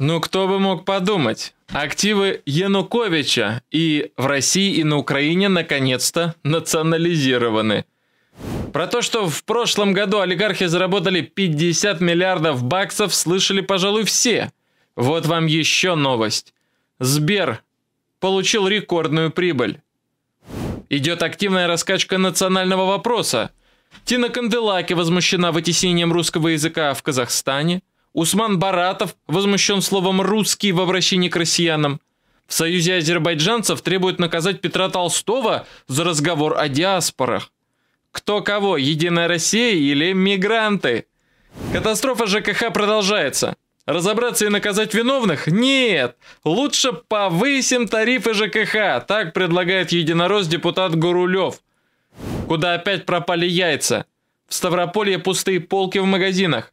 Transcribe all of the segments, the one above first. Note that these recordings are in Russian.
Ну кто бы мог подумать? Активы Януковича и в России и на Украине наконец-то национализированы. Про то, что в прошлом году олигархи заработали 50 миллиардов баксов, слышали, пожалуй, все. Вот вам еще новость. Сбер получил рекордную прибыль. Идет активная раскачка национального вопроса. Тина Канделаки возмущена вытеснением русского языка в Казахстане – Усман Баратов возмущен словом «русский» в обращении к россиянам. В Союзе азербайджанцев требуют наказать Петра Толстого за разговор о диаспорах. Кто кого, Единая Россия или мигранты? Катастрофа ЖКХ продолжается. Разобраться и наказать виновных? Нет! Лучше повысим тарифы ЖКХ, так предлагает единорос депутат Гурулев. Куда опять пропали яйца? В Ставрополье пустые полки в магазинах.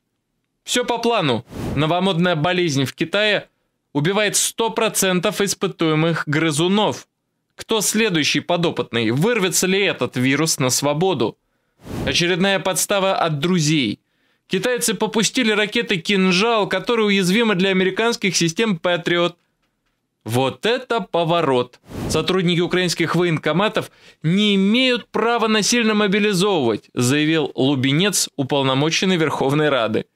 Все по плану. Новомодная болезнь в Китае убивает 100% испытуемых грызунов. Кто следующий подопытный? Вырвется ли этот вирус на свободу? Очередная подстава от друзей. Китайцы попустили ракеты «Кинжал», которые уязвимы для американских систем «Патриот». Вот это поворот! Сотрудники украинских военкоматов не имеют права насильно мобилизовывать, заявил Лубенец, уполномоченный Верховной Рады.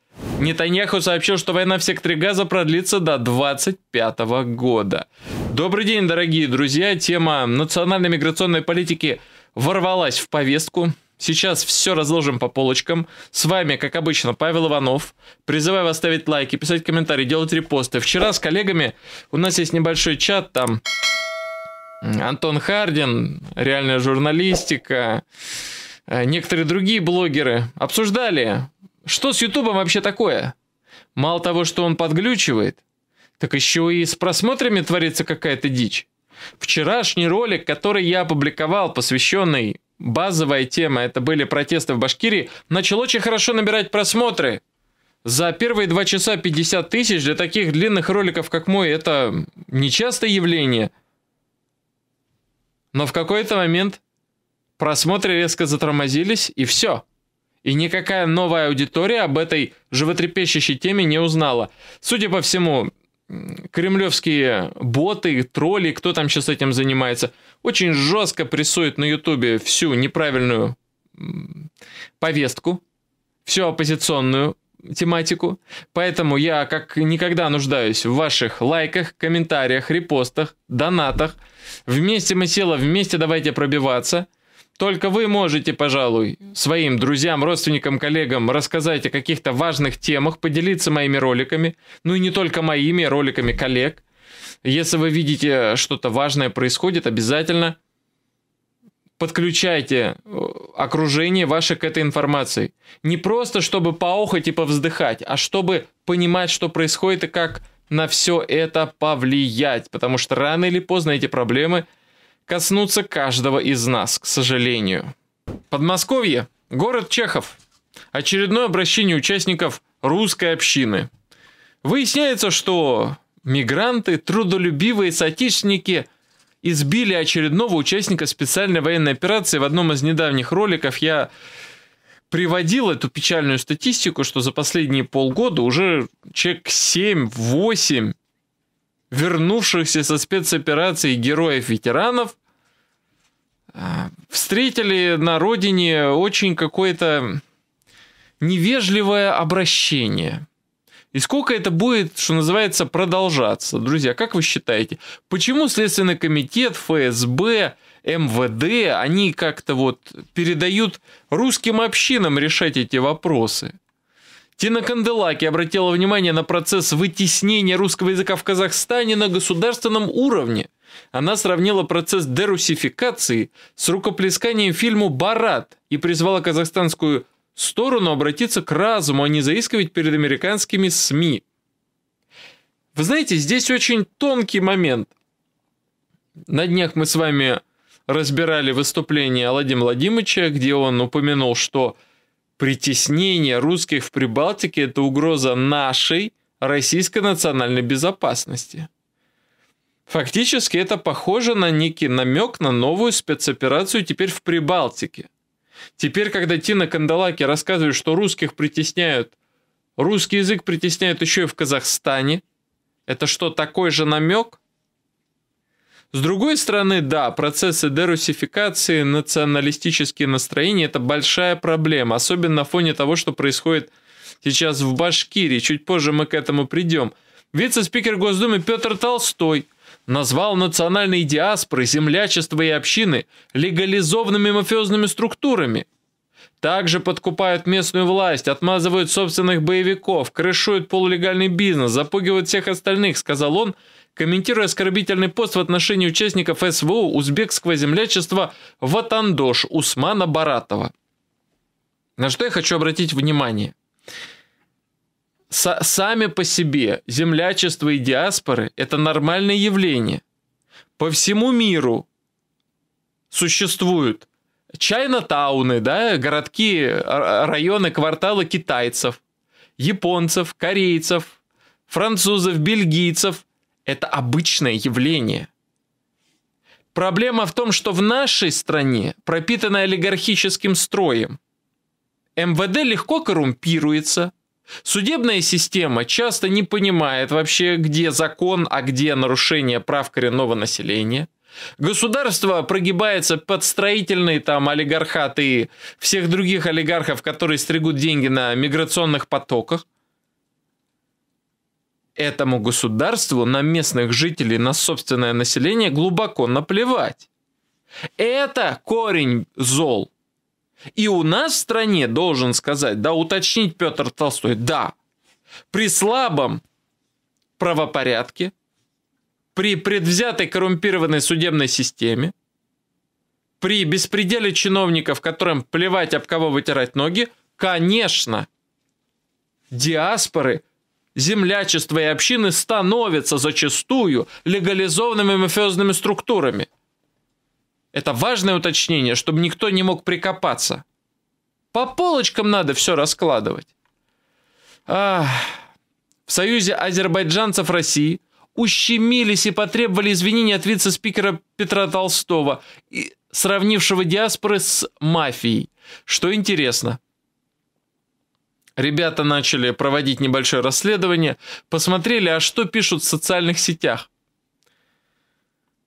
Нетаньяху сообщил, что война в секторе Газа продлится до 25 года. Добрый день, дорогие друзья. Тема национальной миграционной политики ворвалась в повестку. Сейчас все разложим по полочкам. С вами, как обычно, Павел Иванов. Призываю вас ставить лайки, писать комментарии, делать репосты. Вчера с коллегами у нас есть небольшой чат, там Антон Хардин, реальная журналистика, э, некоторые другие блогеры обсуждали что с Ютубом вообще такое? Мало того, что он подглючивает, так еще и с просмотрами творится какая-то дичь. Вчерашний ролик, который я опубликовал, посвященный базовая тема, это были протесты в Башкирии, начал очень хорошо набирать просмотры. За первые два часа 50 тысяч для таких длинных роликов, как мой, это нечастое явление. Но в какой-то момент просмотры резко затормозились, и все – и никакая новая аудитория об этой животрепещущей теме не узнала. Судя по всему, кремлевские боты, тролли, кто там сейчас этим занимается, очень жестко прессуют на Ютубе всю неправильную повестку, всю оппозиционную тематику. Поэтому я как никогда нуждаюсь в ваших лайках, комментариях, репостах, донатах. Вместе мы села, вместе давайте пробиваться – только вы можете, пожалуй, своим друзьям, родственникам, коллегам рассказать о каких-то важных темах, поделиться моими роликами, ну и не только моими, роликами коллег. Если вы видите, что-то важное происходит, обязательно подключайте э, окружение ваше к этой информации. Не просто, чтобы поохать и повздыхать, а чтобы понимать, что происходит и как на все это повлиять. Потому что рано или поздно эти проблемы – коснуться каждого из нас, к сожалению. Подмосковье, город Чехов. Очередное обращение участников русской общины. Выясняется, что мигранты, трудолюбивые соотечественники избили очередного участника специальной военной операции. В одном из недавних роликов я приводил эту печальную статистику, что за последние полгода уже человек 7-8 вернувшихся со спецоперации героев-ветеранов встретили на родине очень какое-то невежливое обращение. И сколько это будет, что называется, продолжаться? Друзья, как вы считаете, почему Следственный комитет, ФСБ, МВД, они как-то вот передают русским общинам решать эти вопросы? Тина Канделаки обратила внимание на процесс вытеснения русского языка в Казахстане на государственном уровне – она сравнила процесс дерусификации с рукоплесканием фильму «Барат» и призвала казахстанскую сторону обратиться к разуму, а не заискивать перед американскими СМИ. Вы знаете, здесь очень тонкий момент. На днях мы с вами разбирали выступление Владимира Владимировича, где он упомянул, что притеснение русских в Прибалтике – это угроза нашей российской национальной безопасности. Фактически это похоже на некий намек на новую спецоперацию теперь в Прибалтике. Теперь, когда Тина Кандалаки рассказывает, что русских притесняют, русский язык притесняют еще и в Казахстане, это что, такой же намек? С другой стороны, да, процессы дерусификации, националистические настроения – это большая проблема, особенно на фоне того, что происходит сейчас в Башкирии. Чуть позже мы к этому придем. Вице-спикер Госдумы Петр Толстой – назвал национальные диаспоры, землячество и общины легализованными мафиозными структурами. Также подкупают местную власть, отмазывают собственных боевиков, крышуют полулегальный бизнес, запугивают всех остальных, сказал он, комментируя оскорбительный пост в отношении участников СВО узбекского землячества Ватандош Усмана Баратова. На что я хочу обратить внимание с- сами по себе землячество и диаспоры – это нормальное явление. По всему миру существуют Чайна-тауны, да, городки, а, а, районы, кварталы китайцев, японцев, корейцев, французов, бельгийцев. Это обычное явление. Проблема в том, что в нашей стране, пропитанной олигархическим строем, МВД легко коррумпируется – Судебная система часто не понимает вообще, где закон, а где нарушение прав коренного населения. Государство прогибается под строительные там олигархат и всех других олигархов, которые стригут деньги на миграционных потоках. Этому государству на местных жителей, на собственное население глубоко наплевать. Это корень зол. И у нас в стране, должен сказать, да, уточнить Петр Толстой, да, при слабом правопорядке, при предвзятой коррумпированной судебной системе, при беспределе чиновников, которым плевать, об кого вытирать ноги, конечно, диаспоры, землячество и общины становятся зачастую легализованными мафиозными структурами – это важное уточнение, чтобы никто не мог прикопаться. По полочкам надо все раскладывать. Ах. В Союзе азербайджанцев России ущемились и потребовали извинений от вице-спикера Петра Толстого, сравнившего диаспоры с мафией. Что интересно, Ребята начали проводить небольшое расследование, посмотрели, а что пишут в социальных сетях.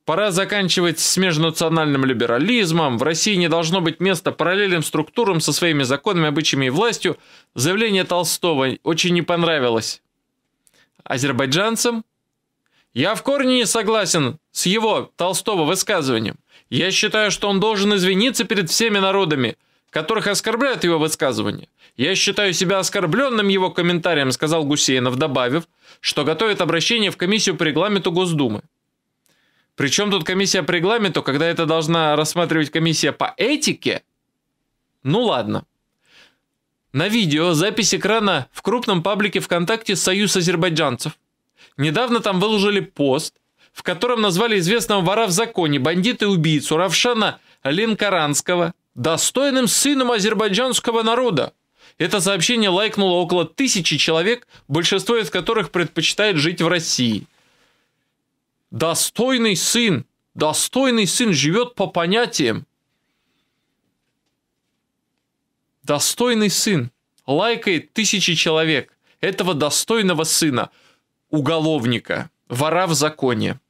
Пора заканчивать с межнациональным либерализмом, в России не должно быть места параллельным структурам со своими законами, обычаями и властью. Заявление Толстого очень не понравилось азербайджанцам. Я в корне не согласен с его, Толстого, высказыванием. Я считаю, что он должен извиниться перед всеми народами, которых оскорбляют его высказывания. Я считаю себя оскорбленным его комментарием, сказал Гусейнов, добавив, что готовит обращение в комиссию по регламенту Госдумы. Причем тут комиссия по регламенту, когда это должна рассматривать комиссия по этике? Ну ладно. На видео запись экрана в крупном паблике ВКонтакте «Союз азербайджанцев». Недавно там выложили пост, в котором назвали известного вора в законе, бандита и убийцу Равшана Ленкаранского достойным сыном азербайджанского народа. Это сообщение лайкнуло около тысячи человек, большинство из которых предпочитает жить в России – достойный сын, достойный сын живет по понятиям. Достойный сын лайкает тысячи человек этого достойного сына, уголовника, вора в законе.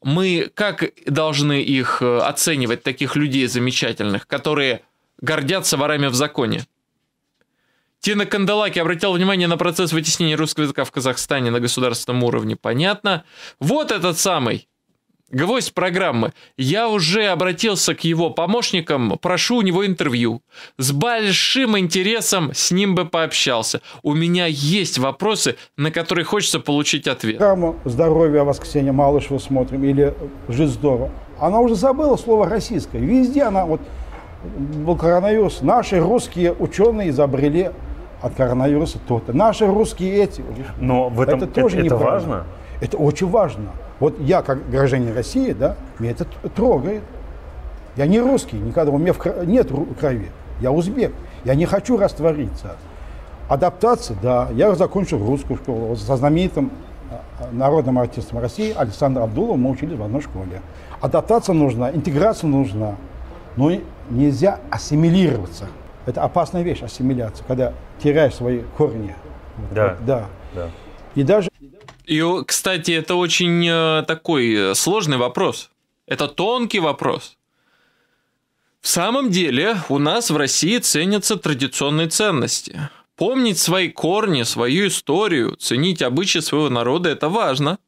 Мы как должны их э, оценивать, таких людей замечательных, которые гордятся ворами в законе? Тина Кандалаки обратил внимание на процесс вытеснения русского языка в Казахстане на государственном уровне. Понятно. Вот этот самый гвоздь программы. Я уже обратился к его помощникам, прошу у него интервью. С большим интересом с ним бы пообщался. У меня есть вопросы, на которые хочется получить ответ. Программу «Здоровье» вас, Ксения Малышева смотрим или «Жизнь здорово». Она уже забыла слово «российское». Везде она вот был коронавирус. Наши русские ученые изобрели от коронавируса то-то. Наши русские эти. Но в этом это, тоже это, это важно. Это очень важно. Вот я, как гражданин России, да, меня это трогает. Я не русский, никогда у меня в крови, нет крови. Я узбек. Я не хочу раствориться. Адаптация, да. Я закончил русскую школу со знаменитым а, а, народным артистом России Александром Абдуловым мы учились в одной школе. Адаптация нужна, интеграция нужна. Но нельзя ассимилироваться. Это опасная вещь, ассимиляция, когда теряешь свои корни. Да. Да. да. И даже... И, кстати, это очень э, такой э, сложный вопрос. Это тонкий вопрос. В самом деле у нас в России ценятся традиционные ценности. Помнить свои корни, свою историю, ценить обычаи своего народа – это важно.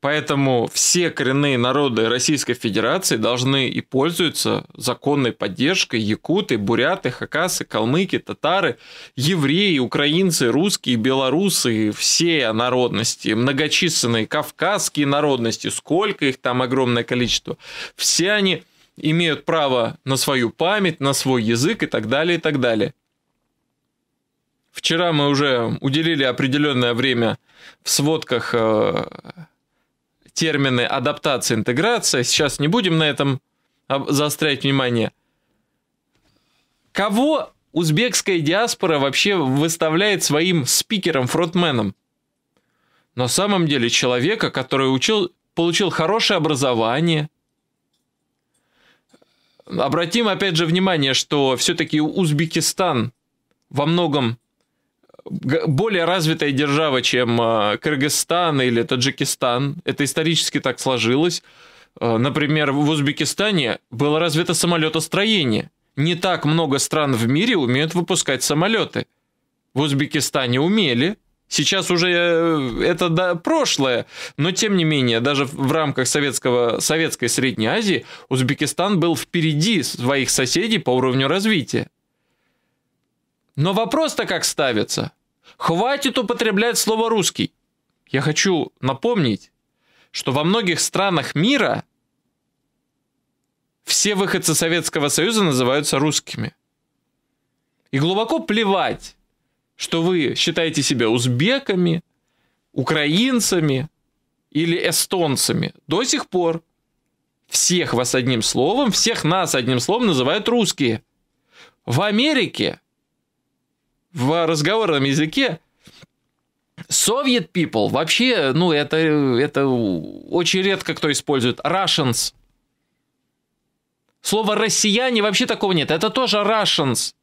Поэтому все коренные народы Российской Федерации должны и пользуются законной поддержкой якуты, буряты, хакасы, калмыки, татары, евреи, украинцы, русские, белорусы, все народности, многочисленные кавказские народности, сколько их там огромное количество. Все они имеют право на свою память, на свой язык и так далее, и так далее. Вчера мы уже уделили определенное время в сводках э, термины адаптация, интеграция. Сейчас не будем на этом заострять внимание. Кого узбекская диаспора вообще выставляет своим спикером, фронтменом? На самом деле человека, который учил, получил хорошее образование. Обратим опять же внимание, что все-таки Узбекистан во многом более развитая держава, чем а, Кыргызстан или Таджикистан. Это исторически так сложилось. А, например, в Узбекистане было развито самолетостроение. Не так много стран в мире умеют выпускать самолеты. В Узбекистане умели, Сейчас уже э, это да, прошлое, но тем не менее, даже в рамках советского, советской Средней Азии Узбекистан был впереди своих соседей по уровню развития. Но вопрос-то как ставится? Хватит употреблять слово «русский». Я хочу напомнить, что во многих странах мира все выходцы Советского Союза называются русскими. И глубоко плевать, что вы считаете себя узбеками, украинцами или эстонцами. До сих пор всех вас одним словом, всех нас одним словом называют русские. В Америке в разговорном языке Soviet people вообще, ну, это, это очень редко кто использует. Russians. Слово россияне вообще такого нет. Это тоже Russians.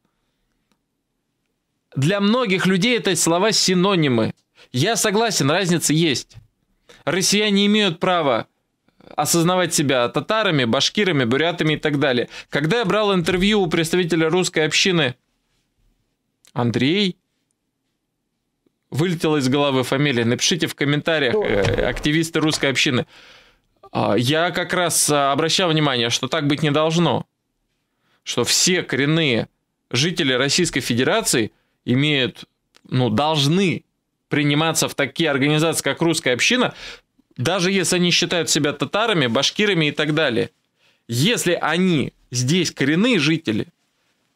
Для многих людей это слова синонимы. Я согласен, разница есть. Россияне имеют право осознавать себя татарами, башкирами, бурятами и так далее. Когда я брал интервью у представителя русской общины Андрей? Вылетела из головы фамилия. Напишите в комментариях, э, активисты русской общины. А, я как раз э, обращал внимание, что так быть не должно. Что все коренные жители Российской Федерации имеют, ну, должны приниматься в такие организации, как русская община, даже если они считают себя татарами, башкирами и так далее. Если они здесь коренные жители,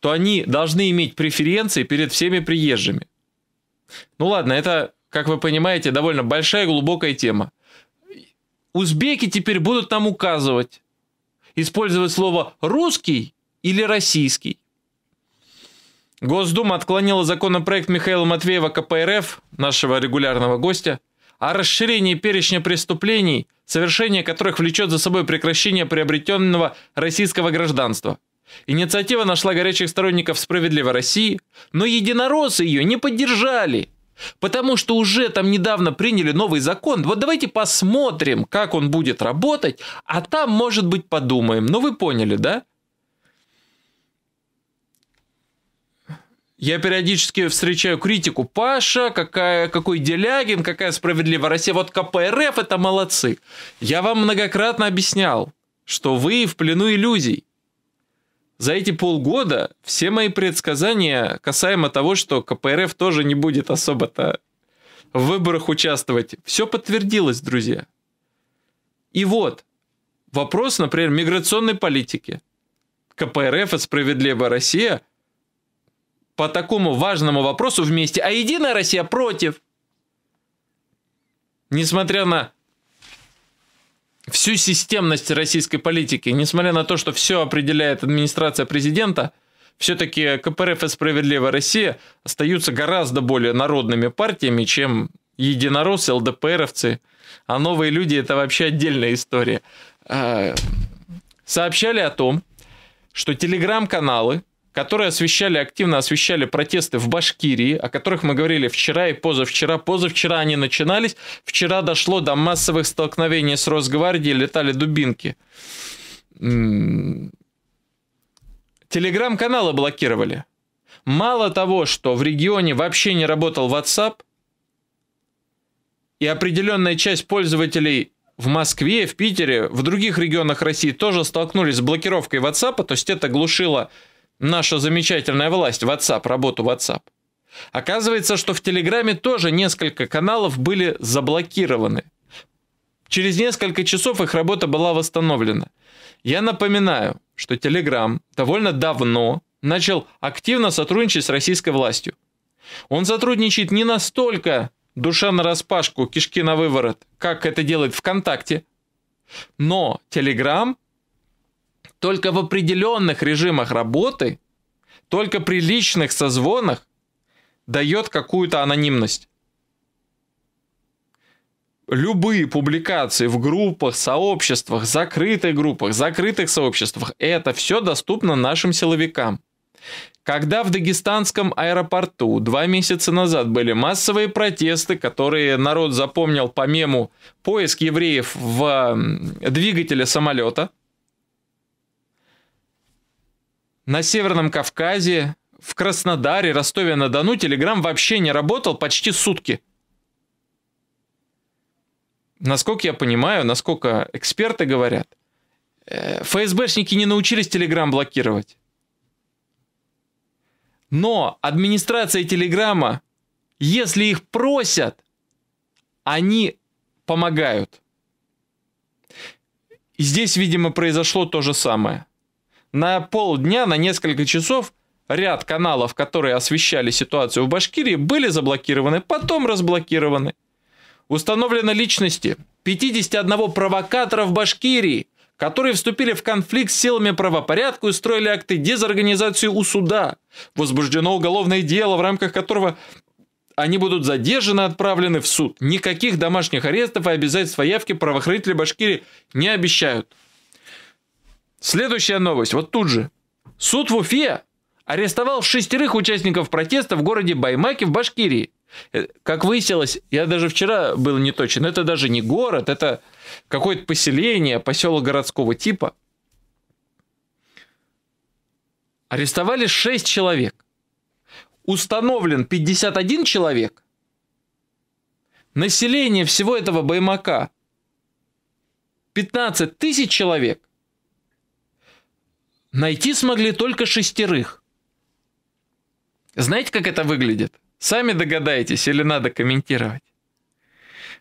то они должны иметь преференции перед всеми приезжими. Ну ладно, это, как вы понимаете, довольно большая и глубокая тема. Узбеки теперь будут нам указывать, использовать слово «русский» или «российский». Госдума отклонила законопроект Михаила Матвеева КПРФ, нашего регулярного гостя, о расширении перечня преступлений, совершение которых влечет за собой прекращение приобретенного российского гражданства – Инициатива нашла горячих сторонников «Справедливой России», но единороссы ее не поддержали. Потому что уже там недавно приняли новый закон. Вот давайте посмотрим, как он будет работать, а там, может быть, подумаем. Ну, вы поняли, да? Я периодически встречаю критику. Паша, какая, какой Делягин, какая справедливая Россия. Вот КПРФ это молодцы. Я вам многократно объяснял, что вы в плену иллюзий. За эти полгода все мои предсказания касаемо того, что КПРФ тоже не будет особо-то в выборах участвовать, все подтвердилось, друзья. И вот, вопрос, например, миграционной политики. КПРФ и «Справедливая Россия» по такому важному вопросу вместе, а «Единая Россия» против. Несмотря на всю системность российской политики, несмотря на то, что все определяет администрация президента, все-таки КПРФ и «Справедливая Россия» остаются гораздо более народными партиями, чем единороссы, ЛДПРовцы. А новые люди – это вообще отдельная история. Э, сообщали о том, что телеграм-каналы которые освещали, активно освещали протесты в Башкирии, о которых мы говорили вчера и позавчера. Позавчера они начинались, вчера дошло до массовых столкновений с Росгвардией, летали дубинки. Телеграм-каналы блокировали. Мало того, что в регионе вообще не работал WhatsApp, и определенная часть пользователей в Москве, в Питере, в других регионах России тоже столкнулись с блокировкой WhatsApp, то есть это глушило наша замечательная власть, WhatsApp, работу WhatsApp. Оказывается, что в Телеграме тоже несколько каналов были заблокированы. Через несколько часов их работа была восстановлена. Я напоминаю, что Телеграм довольно давно начал активно сотрудничать с российской властью. Он сотрудничает не настолько душа на распашку, кишки на выворот, как это делает ВКонтакте, но Телеграм только в определенных режимах работы, только при личных созвонах дает какую-то анонимность. Любые публикации в группах, сообществах, закрытых группах, закрытых сообществах, это все доступно нашим силовикам. Когда в дагестанском аэропорту два месяца назад были массовые протесты, которые народ запомнил по мему «Поиск евреев в двигателе самолета», на Северном Кавказе, в Краснодаре, Ростове-на-Дону Телеграм вообще не работал почти сутки. Насколько я понимаю, насколько эксперты говорят, э, ФСБшники не научились Телеграм блокировать. Но администрация Телеграма, если их просят, они помогают. И здесь, видимо, произошло то же самое – на полдня, на несколько часов ряд каналов, которые освещали ситуацию в Башкирии, были заблокированы, потом разблокированы. Установлены личности 51 провокатора в Башкирии, которые вступили в конфликт с силами правопорядка и устроили акты дезорганизации у суда. Возбуждено уголовное дело, в рамках которого они будут задержаны и отправлены в суд. Никаких домашних арестов и а обязательств явки правоохранители Башкирии не обещают. Следующая новость, вот тут же. Суд в Уфе арестовал шестерых участников протеста в городе Баймаке в Башкирии. Э, как выяснилось, я даже вчера был не точен, это даже не город, это какое-то поселение, поселок городского типа. Арестовали 6 человек. Установлен 51 человек. Население всего этого Баймака 15 тысяч человек. Найти смогли только шестерых. Знаете, как это выглядит? Сами догадайтесь или надо комментировать.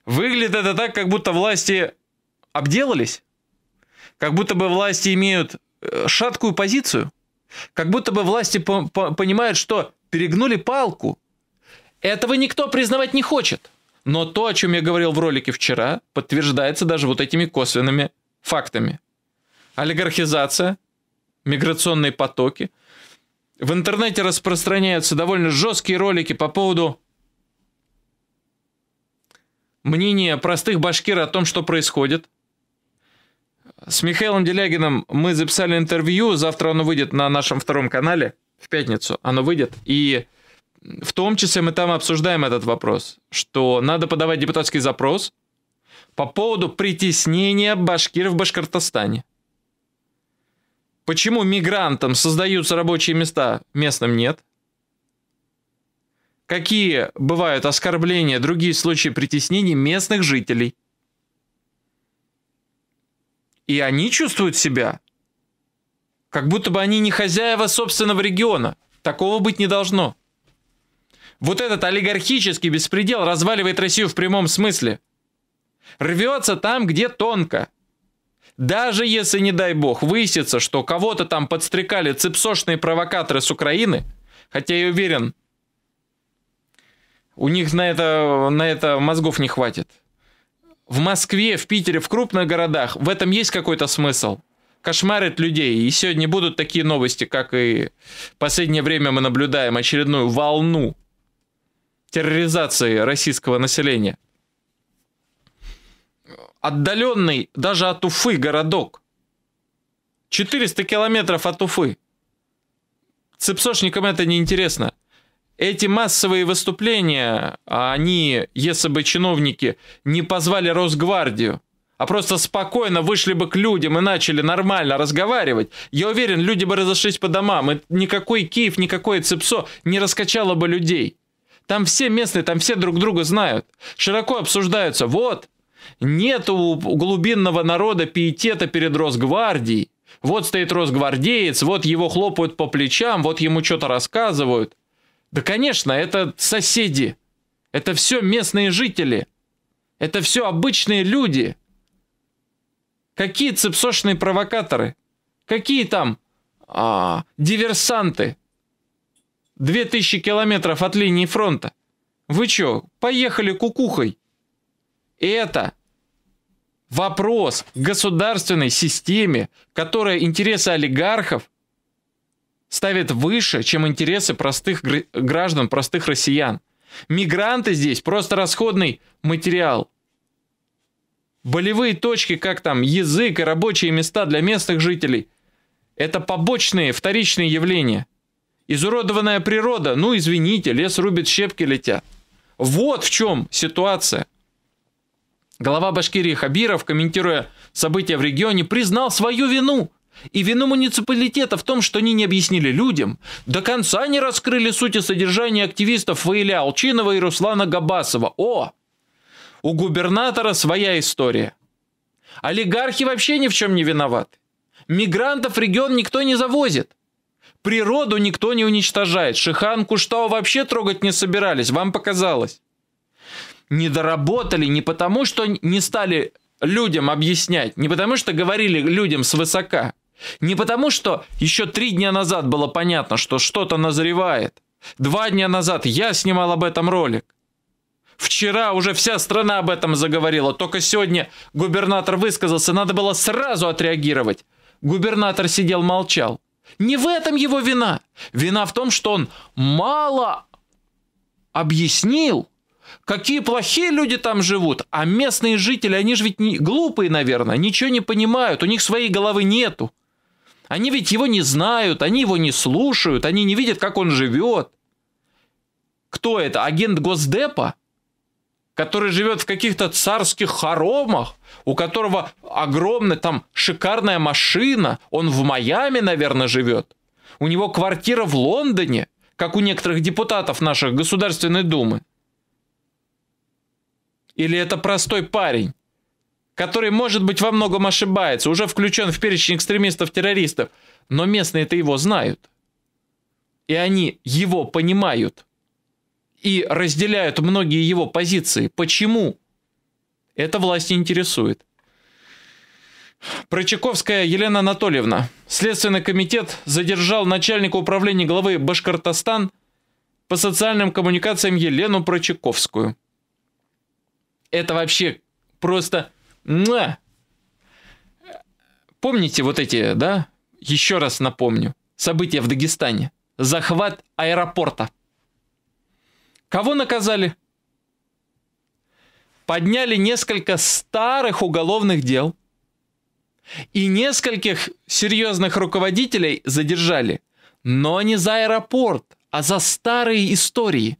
Выглядит это так, как будто власти обделались, как будто бы власти имеют э, шаткую позицию, как будто бы власти по по понимают, что перегнули палку. Этого никто признавать не хочет. Но то, о чем я говорил в ролике вчера, подтверждается даже вот этими косвенными фактами. Олигархизация – миграционные потоки. В интернете распространяются довольно жесткие ролики по поводу мнения простых башкир о том, что происходит. С Михаилом Делягином мы записали интервью, завтра оно выйдет на нашем втором канале, в пятницу оно выйдет, и в том числе мы там обсуждаем этот вопрос, что надо подавать депутатский запрос по поводу притеснения башкир в Башкортостане. Почему мигрантам создаются рабочие места, местным нет? Какие бывают оскорбления, другие случаи притеснений местных жителей? И они чувствуют себя, как будто бы они не хозяева собственного региона. Такого быть не должно. Вот этот олигархический беспредел разваливает Россию в прямом смысле. Рвется там, где тонко – даже если, не дай бог, выяснится, что кого-то там подстрекали цепсошные провокаторы с Украины, хотя я уверен, у них на это, на это мозгов не хватит. В Москве, в Питере, в крупных городах в этом есть какой-то смысл. Кошмарит людей. И сегодня будут такие новости, как и в последнее время мы наблюдаем очередную волну терроризации российского населения отдаленный даже от Уфы городок. 400 километров от Уфы. Цепсошникам это неинтересно. Эти массовые выступления, а они, если бы чиновники не позвали Росгвардию, а просто спокойно вышли бы к людям и начали нормально разговаривать, я уверен, люди бы разошлись по домам, и никакой Киев, никакое Цепсо не раскачало бы людей. Там все местные, там все друг друга знают, широко обсуждаются. Вот, нет у глубинного народа пиетета перед Росгвардией. Вот стоит Росгвардеец, вот его хлопают по плечам, вот ему что-то рассказывают. Да, конечно, это соседи. Это все местные жители. Это все обычные люди. Какие цепсошные провокаторы? Какие там а, диверсанты? тысячи километров от линии фронта. Вы чё, поехали кукухой? Это вопрос государственной системе, которая интересы олигархов ставит выше, чем интересы простых граждан, простых россиян. Мигранты здесь просто расходный материал. Болевые точки, как там язык и рабочие места для местных жителей, это побочные, вторичные явления. Изуродованная природа, ну извините, лес рубит, щепки летят. Вот в чем ситуация. Глава Башкирии Хабиров, комментируя события в регионе, признал свою вину и вину муниципалитета в том, что они не объяснили людям, до конца не раскрыли сути содержания активистов Ваиля Алчинова и Руслана Габасова. О! У губернатора своя история. Олигархи вообще ни в чем не виноваты. Мигрантов в регион никто не завозит. Природу никто не уничтожает. Шихан Куштау вообще трогать не собирались, вам показалось не доработали не потому, что не стали людям объяснять, не потому, что говорили людям свысока, не потому, что еще три дня назад было понятно, что что-то назревает. Два дня назад я снимал об этом ролик. Вчера уже вся страна об этом заговорила. Только сегодня губернатор высказался, надо было сразу отреагировать. Губернатор сидел, молчал. Не в этом его вина. Вина в том, что он мало объяснил Какие плохие люди там живут, а местные жители, они же ведь не, глупые, наверное, ничего не понимают, у них своей головы нету. Они ведь его не знают, они его не слушают, они не видят, как он живет. Кто это? Агент Госдепа? Который живет в каких-то царских хоромах, у которого огромная там шикарная машина, он в Майами, наверное, живет. У него квартира в Лондоне, как у некоторых депутатов наших Государственной Думы. Или это простой парень, который, может быть, во многом ошибается, уже включен в перечень экстремистов-террористов, но местные это его знают. И они его понимают и разделяют многие его позиции. Почему? Это власть не интересует. Прочаковская Елена Анатольевна. Следственный комитет задержал начальника управления главы Башкортостан по социальным коммуникациям Елену Прочаковскую это вообще просто... Помните вот эти, да? Еще раз напомню. События в Дагестане. Захват аэропорта. Кого наказали? Подняли несколько старых уголовных дел. И нескольких серьезных руководителей задержали. Но не за аэропорт, а за старые истории.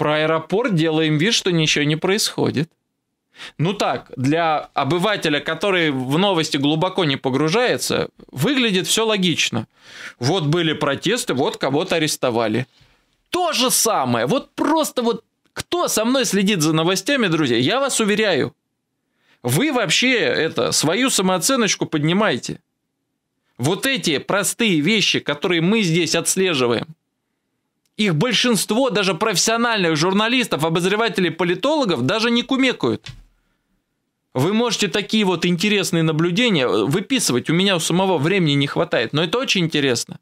Про аэропорт делаем вид, что ничего не происходит. Ну так, для обывателя, который в новости глубоко не погружается, выглядит все логично. Вот были протесты, вот кого-то арестовали. То же самое, вот просто вот кто со мной следит за новостями, друзья, я вас уверяю, вы вообще это, свою самооценочку поднимаете. Вот эти простые вещи, которые мы здесь отслеживаем – их большинство даже профессиональных журналистов, обозревателей, политологов даже не кумекают. Вы можете такие вот интересные наблюдения выписывать. У меня у самого времени не хватает, но это очень интересно.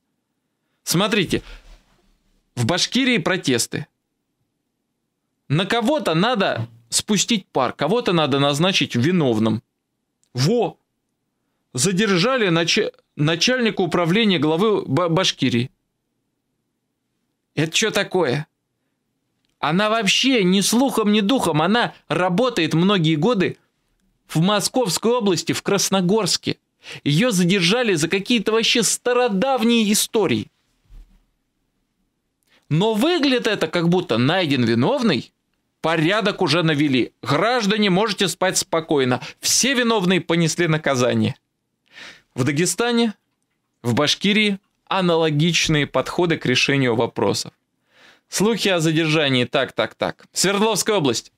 Смотрите, в Башкирии протесты. На кого-то надо спустить пар, кого-то надо назначить виновным. Во! Задержали нач... начальника управления главы Башкирии. Это что такое? Она вообще ни слухом, ни духом, она работает многие годы в Московской области, в Красногорске. Ее задержали за какие-то вообще стародавние истории. Но выглядит это, как будто найден виновный, порядок уже навели. Граждане, можете спать спокойно. Все виновные понесли наказание. В Дагестане, в Башкирии, аналогичные подходы к решению вопросов. Слухи о задержании так-так-так. Свердловская область.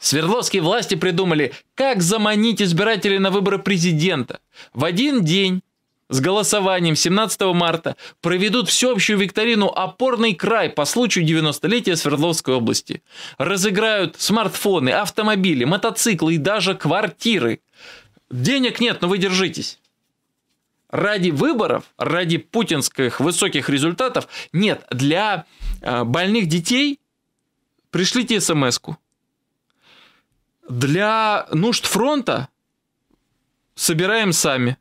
Свердловские власти придумали, как заманить избирателей на выборы президента. В один день с голосованием 17 марта проведут всеобщую викторину «Опорный край» по случаю 90-летия Свердловской области. Разыграют смартфоны, автомобили, мотоциклы и даже квартиры. Денег нет, но вы держитесь ради выборов, ради путинских высоких результатов. Нет, для э, больных детей пришлите смс-ку. Для нужд фронта собираем сами.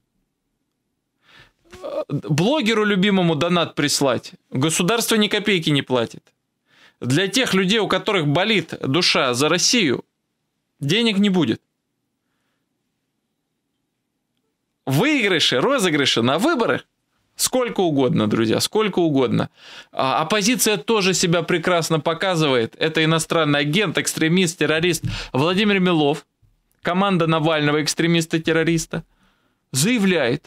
Э, блогеру любимому донат прислать. Государство ни копейки не платит. Для тех людей, у которых болит душа за Россию, денег не будет. Выигрыши, розыгрыши на выборы Сколько угодно, друзья, сколько угодно. А, оппозиция тоже себя прекрасно показывает. Это иностранный агент, экстремист, террорист Владимир Милов, команда Навального экстремиста-террориста, заявляет,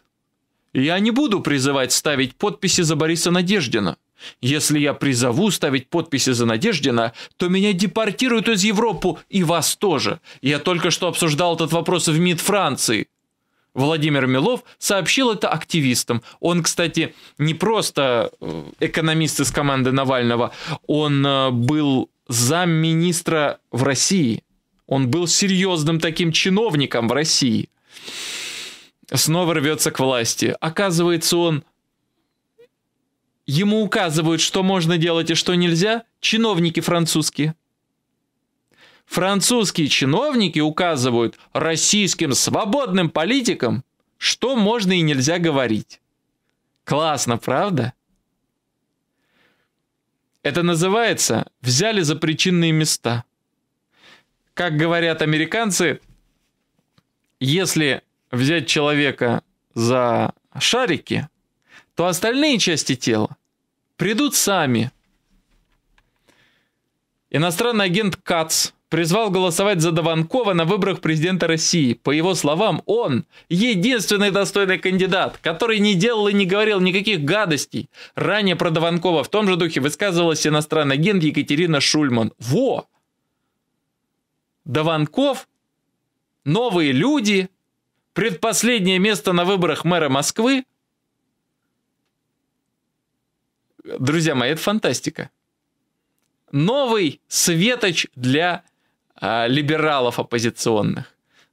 я не буду призывать ставить подписи за Бориса Надеждина. Если я призову ставить подписи за Надеждина, то меня депортируют из Европы и вас тоже. Я только что обсуждал этот вопрос в МИД Франции. Владимир Милов сообщил это активистам. Он, кстати, не просто э, экономист из команды Навального, он э, был замминистра в России. Он был серьезным таким чиновником в России. Снова рвется к власти. Оказывается, он... Ему указывают, что можно делать и а что нельзя чиновники французские. Французские чиновники указывают российским свободным политикам, что можно и нельзя говорить. Классно, правда? Это называется «взяли за причинные места». Как говорят американцы, если взять человека за шарики, то остальные части тела придут сами. Иностранный агент Кац – призвал голосовать за Дованкова на выборах президента России. По его словам, он единственный достойный кандидат, который не делал и не говорил никаких гадостей. Ранее про Дованкова в том же духе высказывалась иностранный агент Екатерина Шульман. Во! Дованков, новые люди, предпоследнее место на выборах мэра Москвы. Друзья мои, это фантастика. Новый светоч для а, либералов оппозиционных.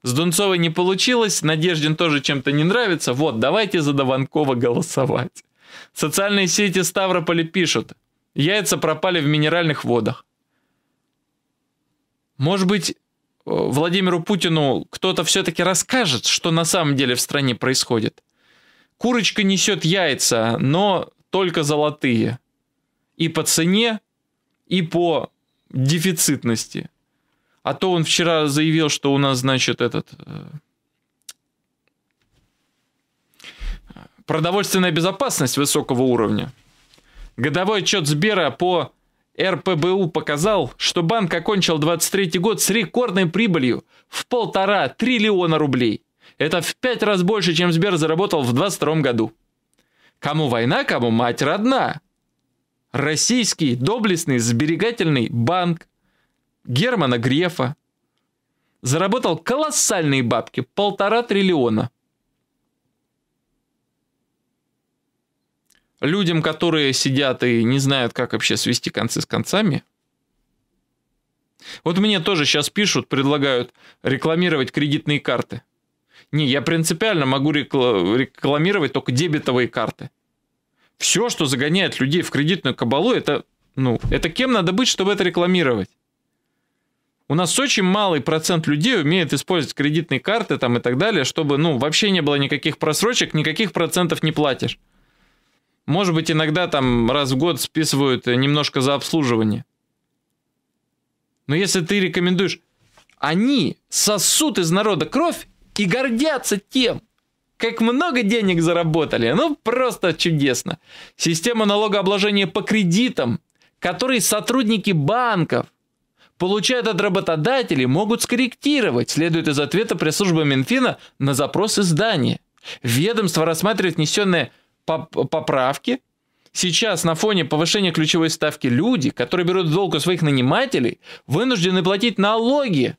С Дунцовой не получилось, Надеждин тоже чем-то не нравится. Вот, давайте за Дованкова голосовать. Социальные сети Ставрополя пишут. Яйца пропали в минеральных водах. Может быть, э, Владимиру Путину кто-то все-таки расскажет, что на самом деле в стране происходит. Курочка несет яйца, но только золотые. И по цене, и по дефицитности – а то он вчера заявил, что у нас, значит, этот... Э, продовольственная безопасность высокого уровня. Годовой отчет Сбера по РПБУ показал, что банк окончил 23 год с рекордной прибылью в полтора триллиона рублей. Это в пять раз больше, чем Сбер заработал в 22 году. Кому война, кому мать родна. Российский доблестный сберегательный банк Германа Грефа. Заработал колоссальные бабки, полтора триллиона. Людям, которые сидят и не знают, как вообще свести концы с концами. Вот мне тоже сейчас пишут, предлагают рекламировать кредитные карты. Не, я принципиально могу рекламировать только дебетовые карты. Все, что загоняет людей в кредитную кабалу, это, ну, это кем надо быть, чтобы это рекламировать? У нас очень малый процент людей умеет использовать кредитные карты там и так далее, чтобы, ну, вообще не было никаких просрочек, никаких процентов не платишь. Может быть, иногда там раз в год списывают немножко за обслуживание. Но если ты рекомендуешь, они сосут из народа кровь и гордятся тем, как много денег заработали. Ну, просто чудесно. Система налогообложения по кредитам, которые сотрудники банков получают от работодателей, могут скорректировать, следует из ответа пресс-службы Минфина на запрос издания. Ведомство рассматривает внесенные поправки. Сейчас на фоне повышения ключевой ставки люди, которые берут в долг у своих нанимателей, вынуждены платить налоги.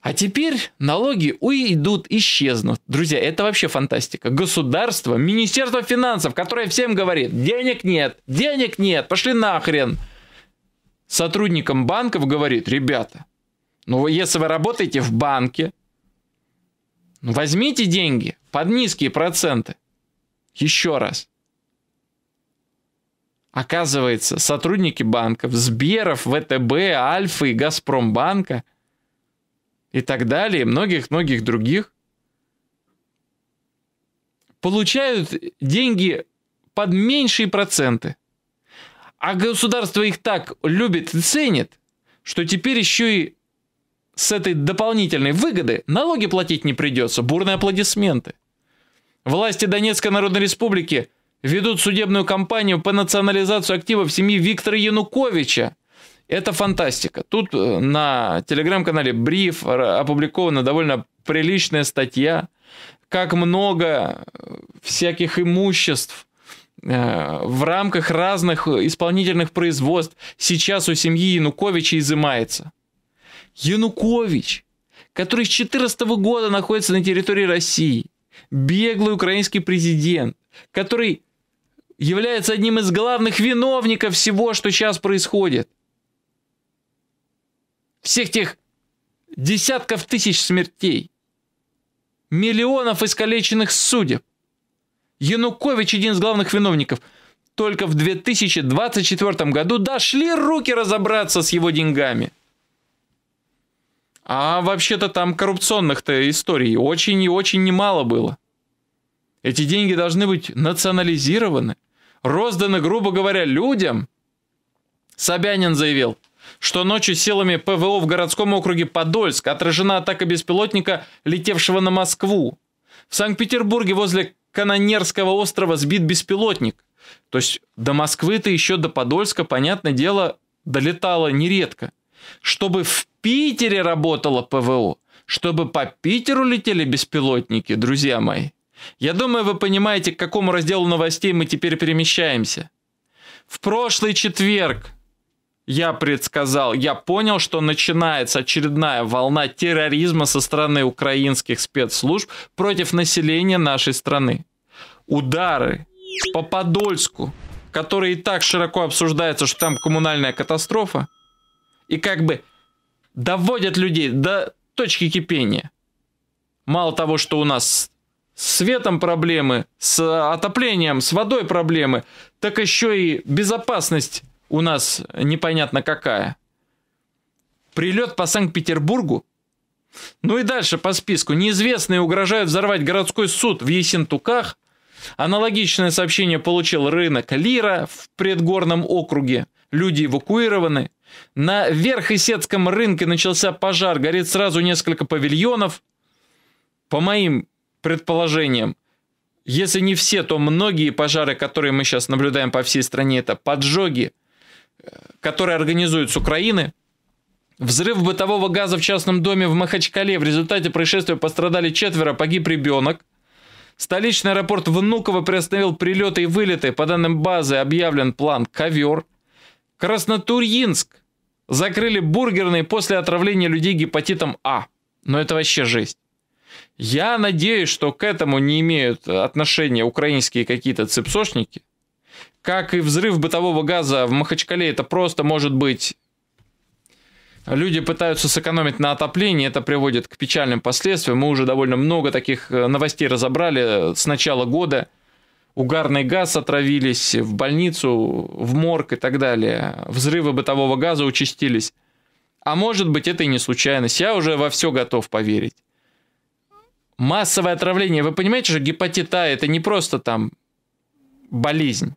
А теперь налоги уйдут, исчезнут. Друзья, это вообще фантастика. Государство, Министерство финансов, которое всем говорит, денег нет, денег нет, пошли нахрен сотрудникам банков говорит, ребята, ну если вы работаете в банке, ну, возьмите деньги под низкие проценты. Еще раз. Оказывается, сотрудники банков, Сберов, ВТБ, Альфы и Газпромбанка и так далее, и многих-многих других, получают деньги под меньшие проценты. А государство их так любит и ценит, что теперь еще и с этой дополнительной выгоды налоги платить не придется. Бурные аплодисменты. Власти Донецкой Народной Республики ведут судебную кампанию по национализацию активов семьи Виктора Януковича. Это фантастика. Тут э, на телеграм-канале Бриф опубликована довольно приличная статья, как много э, всяких имуществ Э, в рамках разных исполнительных производств сейчас у семьи Януковича изымается. Янукович, который с 2014 года находится на территории России, беглый украинский президент, который является одним из главных виновников всего, что сейчас происходит. Всех тех десятков тысяч смертей, миллионов искалеченных судеб, Янукович один из главных виновников. Только в 2024 году дошли руки разобраться с его деньгами. А вообще-то там коррупционных-то историй очень и очень немало было. Эти деньги должны быть национализированы, розданы, грубо говоря, людям. Собянин заявил, что ночью силами ПВО в городском округе Подольск отражена атака беспилотника, летевшего на Москву. В Санкт-Петербурге возле Канонерского острова сбит беспилотник. То есть до Москвы-то еще до Подольска, понятное дело, долетало нередко. Чтобы в Питере работало ПВО, чтобы по Питеру летели беспилотники, друзья мои. Я думаю, вы понимаете, к какому разделу новостей мы теперь перемещаемся. В прошлый четверг я предсказал, я понял, что начинается очередная волна терроризма со стороны украинских спецслужб против населения нашей страны. Удары по Подольску, которые и так широко обсуждается, что там коммунальная катастрофа, и как бы доводят людей до точки кипения. Мало того, что у нас с светом проблемы, с отоплением, с водой проблемы, так еще и безопасность у нас непонятно какая. Прилет по Санкт-Петербургу. Ну и дальше по списку. Неизвестные угрожают взорвать городской суд в Есентуках. Аналогичное сообщение получил рынок Лира в предгорном округе. Люди эвакуированы. На Верхесецком рынке начался пожар, горит сразу несколько павильонов. По моим предположениям, если не все, то многие пожары, которые мы сейчас наблюдаем по всей стране, это поджоги, который организуют с Украины. Взрыв бытового газа в частном доме в Махачкале. В результате происшествия пострадали четверо, погиб ребенок. Столичный аэропорт Внуково приостановил прилеты и вылеты. По данным базы объявлен план «Ковер». Краснотурьинск закрыли бургерные после отравления людей гепатитом А. Но это вообще жесть. Я надеюсь, что к этому не имеют отношения украинские какие-то цепсошники. Как и взрыв бытового газа в Махачкале, это просто может быть... Люди пытаются сэкономить на отоплении, это приводит к печальным последствиям. Мы уже довольно много таких э, новостей разобрали с начала года. Угарный газ отравились в больницу, в морг и так далее. Взрывы бытового газа участились. А может быть, это и не случайность. Я уже во все готов поверить. Массовое отравление. Вы понимаете, что гепатита, это не просто там болезнь.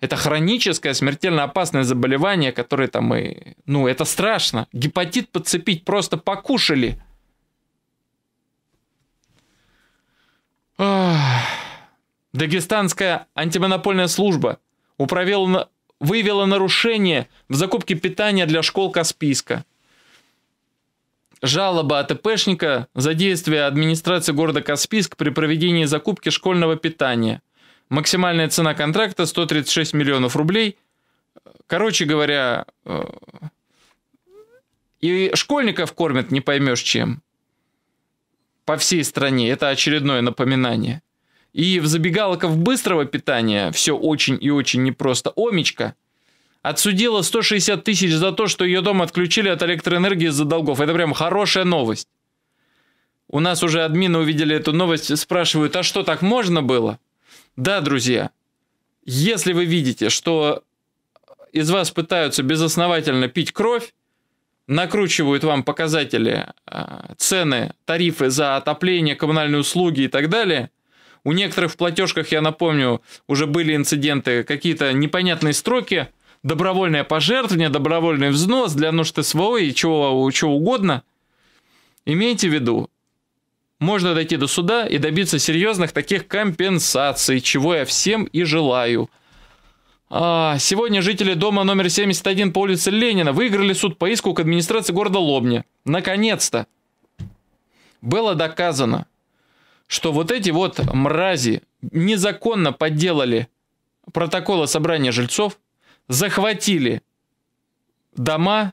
Это хроническое, смертельно опасное заболевание, которое там и... Ну, это страшно. Гепатит подцепить просто покушали. Дагестанская антимонопольная служба управила, выявила нарушение в закупке питания для школ Каспийска. Жалоба АТПшника за действия администрации города Каспийск при проведении закупки школьного питания – Максимальная цена контракта 136 миллионов рублей. Короче говоря, э, и школьников кормят не поймешь чем. По всей стране. Это очередное напоминание. И в забегалках быстрого питания все очень и очень непросто. Омичка отсудила 160 тысяч за то, что ее дом отключили от электроэнергии из-за долгов. Это прям хорошая новость. У нас уже админы увидели эту новость, спрашивают, а что, так можно было? Да, друзья, если вы видите, что из вас пытаются безосновательно пить кровь, накручивают вам показатели, э, цены, тарифы за отопление, коммунальные услуги и так далее. У некоторых в платежках, я напомню, уже были инциденты, какие-то непонятные строки, добровольное пожертвование, добровольный взнос для нужд СВО и чего, чего угодно. Имейте в виду, можно дойти до суда и добиться серьезных таких компенсаций, чего я всем и желаю. А, сегодня жители дома номер 71 по улице Ленина выиграли суд по иску к администрации города Лобня. Наконец-то! Было доказано, что вот эти вот мрази незаконно подделали протоколы собрания жильцов, захватили дома,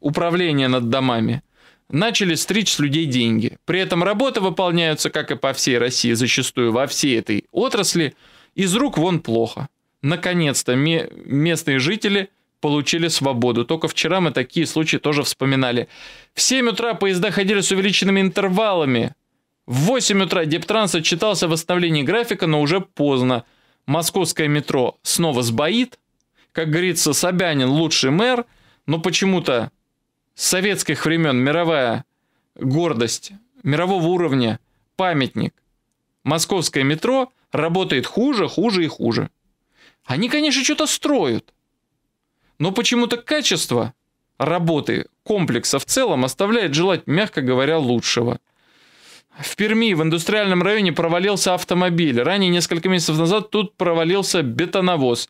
управление над домами – начали стричь с людей деньги. При этом работы выполняются, как и по всей России, зачастую во всей этой отрасли, из рук вон плохо. Наконец-то местные жители получили свободу. Только вчера мы такие случаи тоже вспоминали. В 7 утра поезда ходили с увеличенными интервалами. В 8 утра Дептранс отчитался о восстановлении графика, но уже поздно. Московское метро снова сбоит. Как говорится, Собянин лучший мэр, но почему-то советских времен мировая гордость мирового уровня, памятник. Московское метро работает хуже, хуже и хуже. Они, конечно, что-то строят. Но почему-то качество работы комплекса в целом оставляет желать, мягко говоря, лучшего. В Перми в индустриальном районе провалился автомобиль. Ранее, несколько месяцев назад, тут провалился бетоновоз.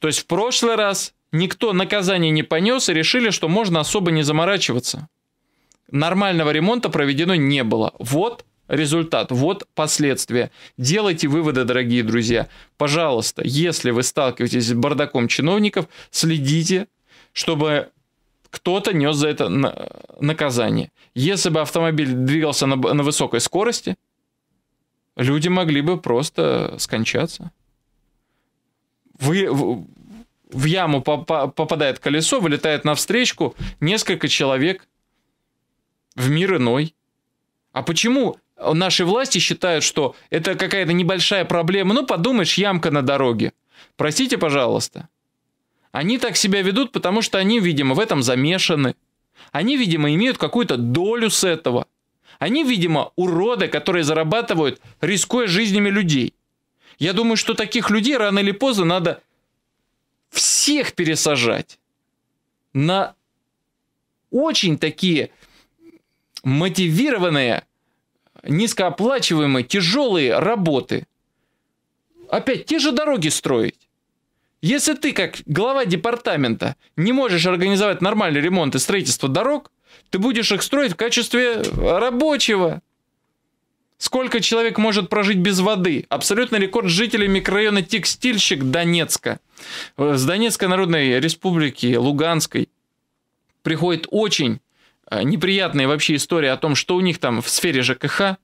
То есть в прошлый раз никто наказание не понес и решили, что можно особо не заморачиваться. Нормального ремонта проведено не было. Вот результат, вот последствия. Делайте выводы, дорогие друзья. Пожалуйста, если вы сталкиваетесь с бардаком чиновников, следите, чтобы кто-то нес за это наказание. Если бы автомобиль двигался на, на высокой скорости, люди могли бы просто скончаться. Вы, в яму попадает колесо, вылетает навстречу несколько человек в мир иной. А почему наши власти считают, что это какая-то небольшая проблема? Ну, подумаешь, ямка на дороге. Простите, пожалуйста. Они так себя ведут, потому что они, видимо, в этом замешаны. Они, видимо, имеют какую-то долю с этого. Они, видимо, уроды, которые зарабатывают, рискуя жизнями людей. Я думаю, что таких людей рано или поздно надо всех пересажать на очень такие мотивированные, низкооплачиваемые, тяжелые работы. Опять те же дороги строить. Если ты, как глава департамента, не можешь организовать нормальный ремонт и строительство дорог, ты будешь их строить в качестве рабочего. Сколько человек может прожить без воды? Абсолютный рекорд жителей микрорайона Текстильщик Донецка. Э, с Донецкой Народной Республики, Луганской, приходит очень э, неприятная вообще история о том, что у них там в сфере ЖКХ.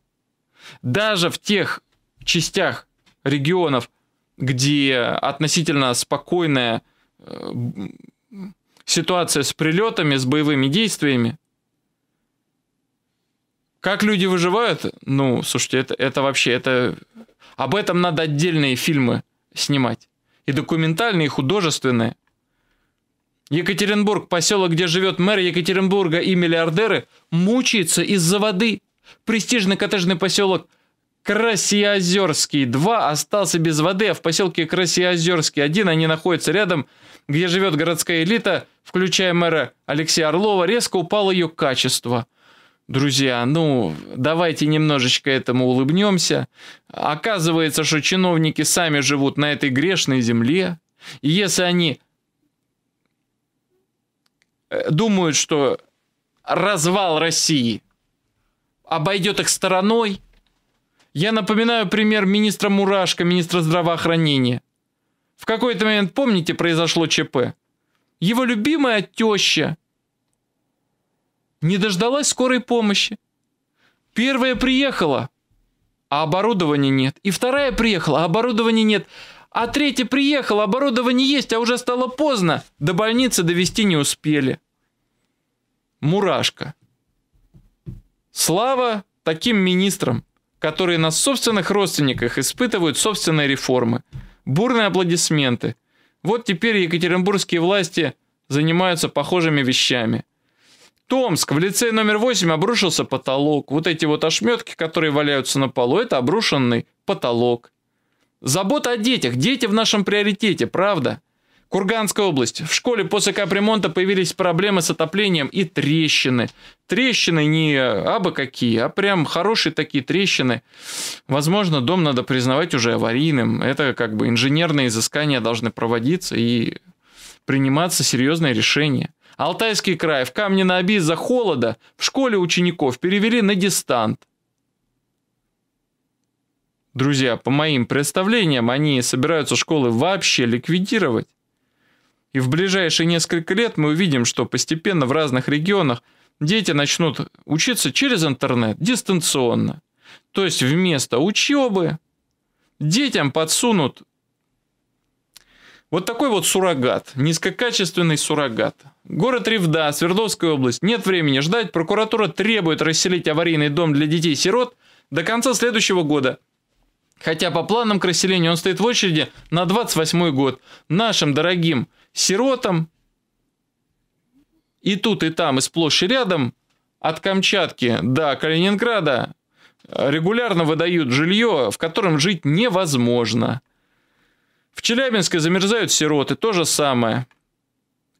Даже в тех частях регионов, где относительно спокойная э, ситуация с прилетами, с боевыми действиями, как люди выживают? Ну, слушайте, это, это вообще, это... Об этом надо отдельные фильмы снимать. И документальные, и художественные. Екатеринбург, поселок, где живет мэр Екатеринбурга и миллиардеры, мучается из-за воды. Престижный коттеджный поселок Красиозерский 2 остался без воды, а в поселке Красиозерский 1 они находятся рядом, где живет городская элита, включая мэра Алексея Орлова, резко упало ее качество – Друзья, ну, давайте немножечко этому улыбнемся. Оказывается, что чиновники сами живут на этой грешной земле. И если они э, думают, что развал России обойдет их стороной, я напоминаю пример министра Мурашко, министра здравоохранения. В какой-то момент, помните, произошло ЧП? Его любимая теща – не дождалась скорой помощи. Первая приехала, а оборудования нет. И вторая приехала, а оборудования нет. А третья приехала, оборудование есть, а уже стало поздно. До больницы довести не успели. Мурашка. Слава таким министрам, которые на собственных родственниках испытывают собственные реформы. Бурные аплодисменты. Вот теперь екатеринбургские власти занимаются похожими вещами. Томск, в лице номер 8 обрушился потолок. Вот эти вот ошметки, которые валяются на полу, это обрушенный потолок. Забота о детях. Дети в нашем приоритете, правда? Курганская область. В школе после капремонта появились проблемы с отоплением и трещины. Трещины не абы какие, а прям хорошие такие трещины. Возможно, дом надо признавать уже аварийным. Это как бы инженерные изыскания должны проводиться и приниматься серьезные решения. Алтайский край в камне на оби за холода в школе учеников перевели на дистант. Друзья, по моим представлениям, они собираются школы вообще ликвидировать. И в ближайшие несколько лет мы увидим, что постепенно в разных регионах дети начнут учиться через интернет, дистанционно. То есть вместо учебы детям подсунут вот такой вот суррогат, низкокачественный суррогат. Город Ревда, Свердловская область. Нет времени ждать, прокуратура требует расселить аварийный дом для детей-сирот до конца следующего года. Хотя по планам к расселению он стоит в очереди на 28 год. Нашим дорогим сиротам и тут, и там, и сплошь, и рядом, от Камчатки до Калининграда регулярно выдают жилье, в котором жить невозможно. В Челябинске замерзают сироты, то же самое.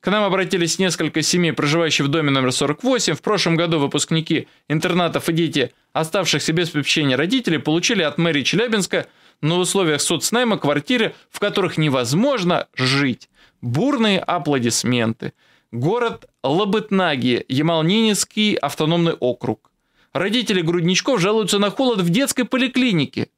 К нам обратились несколько семей, проживающих в доме номер 48. В прошлом году выпускники интернатов и дети, оставшихся без попечения родителей, получили от мэрии Челябинска на условиях соцнайма квартиры, в которых невозможно жить. Бурные аплодисменты. Город Лабытнаги, Ямалнинецкий автономный округ. Родители грудничков жалуются на холод в детской поликлинике.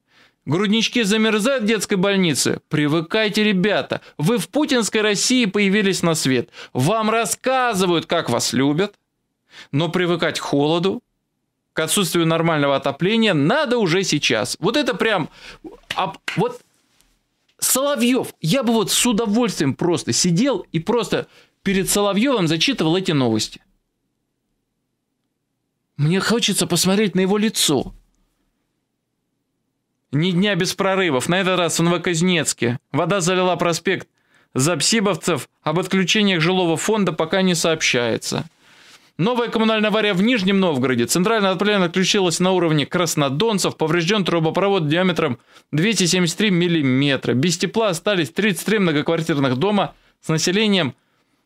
Груднички замерзают в детской больнице? Привыкайте, ребята. Вы в путинской России появились на свет. Вам рассказывают, как вас любят. Но привыкать к холоду, к отсутствию нормального отопления надо уже сейчас. Вот это прям... А, вот Соловьев, я бы вот с удовольствием просто сидел и просто перед Соловьевым зачитывал эти новости. Мне хочется посмотреть на его лицо. Ни дня без прорывов, на этот раз в Новокузнецке. Вода залила проспект. За Запсибовцев об отключениях жилого фонда пока не сообщается. Новая коммунальная авария в Нижнем Новгороде. Центральное отопление отключилось на уровне краснодонцев. Поврежден трубопровод диаметром 273 миллиметра. Без тепла остались 33 многоквартирных дома с населением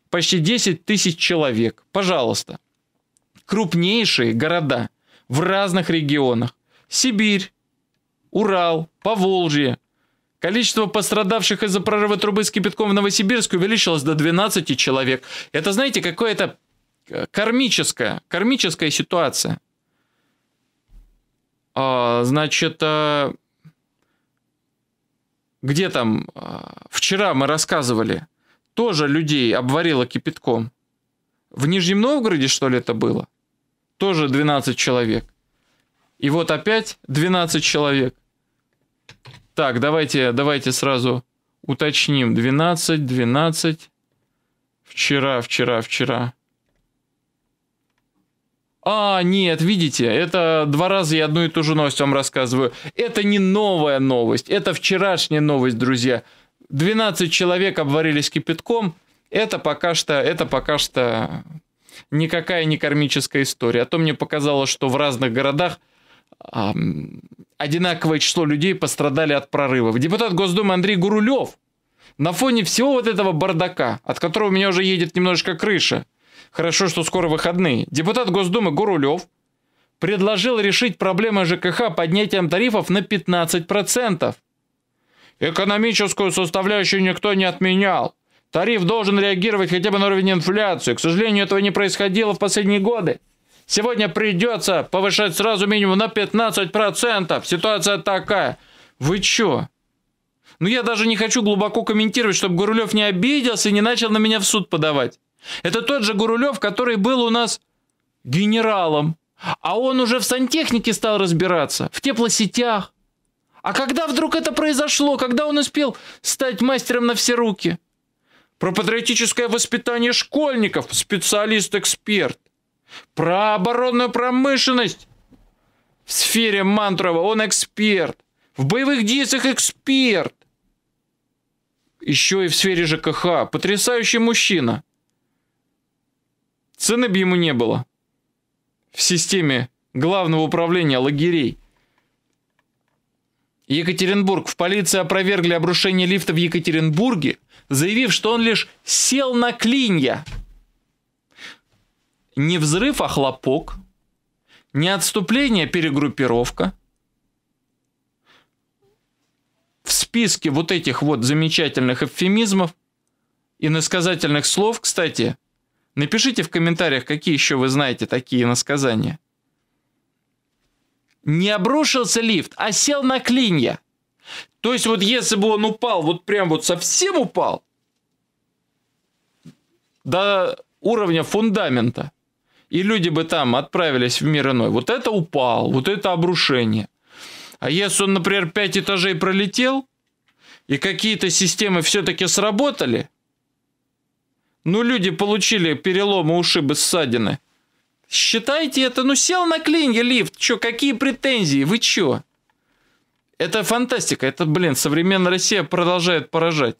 почти 10 тысяч человек. Пожалуйста. Крупнейшие города в разных регионах. Сибирь, Урал, Поволжье. Количество пострадавших из-за прорыва трубы с кипятком в Новосибирске увеличилось до 12 человек. Это, знаете, какая то э, кармическая, кармическая ситуация. А, значит, а, где там, а, вчера мы рассказывали, тоже людей обварило кипятком. В Нижнем Новгороде, что ли, это было? Тоже 12 человек. И вот опять 12 человек. Так, давайте, давайте сразу уточним. 12, 12. Вчера, вчера, вчера. А, нет, видите, это два раза я одну и ту же новость вам рассказываю. Это не новая новость, это вчерашняя новость, друзья. 12 человек обварились кипятком. Это пока что, это пока что никакая не кармическая история. А то мне показалось, что в разных городах одинаковое число людей пострадали от прорывов. Депутат Госдумы Андрей Гурулев на фоне всего вот этого бардака, от которого у меня уже едет немножечко крыша, хорошо, что скоро выходные, депутат Госдумы Гурулев предложил решить проблемы ЖКХ поднятием тарифов на 15%. Экономическую составляющую никто не отменял. Тариф должен реагировать хотя бы на уровень инфляции. К сожалению, этого не происходило в последние годы. Сегодня придется повышать сразу минимум на 15%. Ситуация такая. Вы чё? Ну я даже не хочу глубоко комментировать, чтобы Гурулев не обиделся и не начал на меня в суд подавать. Это тот же Гурулев, который был у нас генералом. А он уже в сантехнике стал разбираться, в теплосетях. А когда вдруг это произошло? Когда он успел стать мастером на все руки? Про патриотическое воспитание школьников специалист-эксперт. Про оборонную промышленность в сфере Мантурова он эксперт. В боевых действиях эксперт. Еще и в сфере ЖКХ. Потрясающий мужчина. Цены бы ему не было. В системе главного управления лагерей. Екатеринбург. В полиции опровергли обрушение лифта в Екатеринбурге, заявив, что он лишь сел на клинья. Не взрыв, а хлопок. Не отступление, а перегруппировка. В списке вот этих вот замечательных эвфемизмов и насказательных слов, кстати, напишите в комментариях, какие еще вы знаете такие насказания. Не обрушился лифт, а сел на клинья. То есть вот если бы он упал, вот прям вот совсем упал, до уровня фундамента, и люди бы там отправились в мир иной. Вот это упал, вот это обрушение. А если он, например, пять этажей пролетел, и какие-то системы все-таки сработали, ну, люди получили переломы, ушибы, ссадины. Считайте это, ну, сел на клинья лифт, что, какие претензии, вы чё? Это фантастика, это, блин, современная Россия продолжает поражать.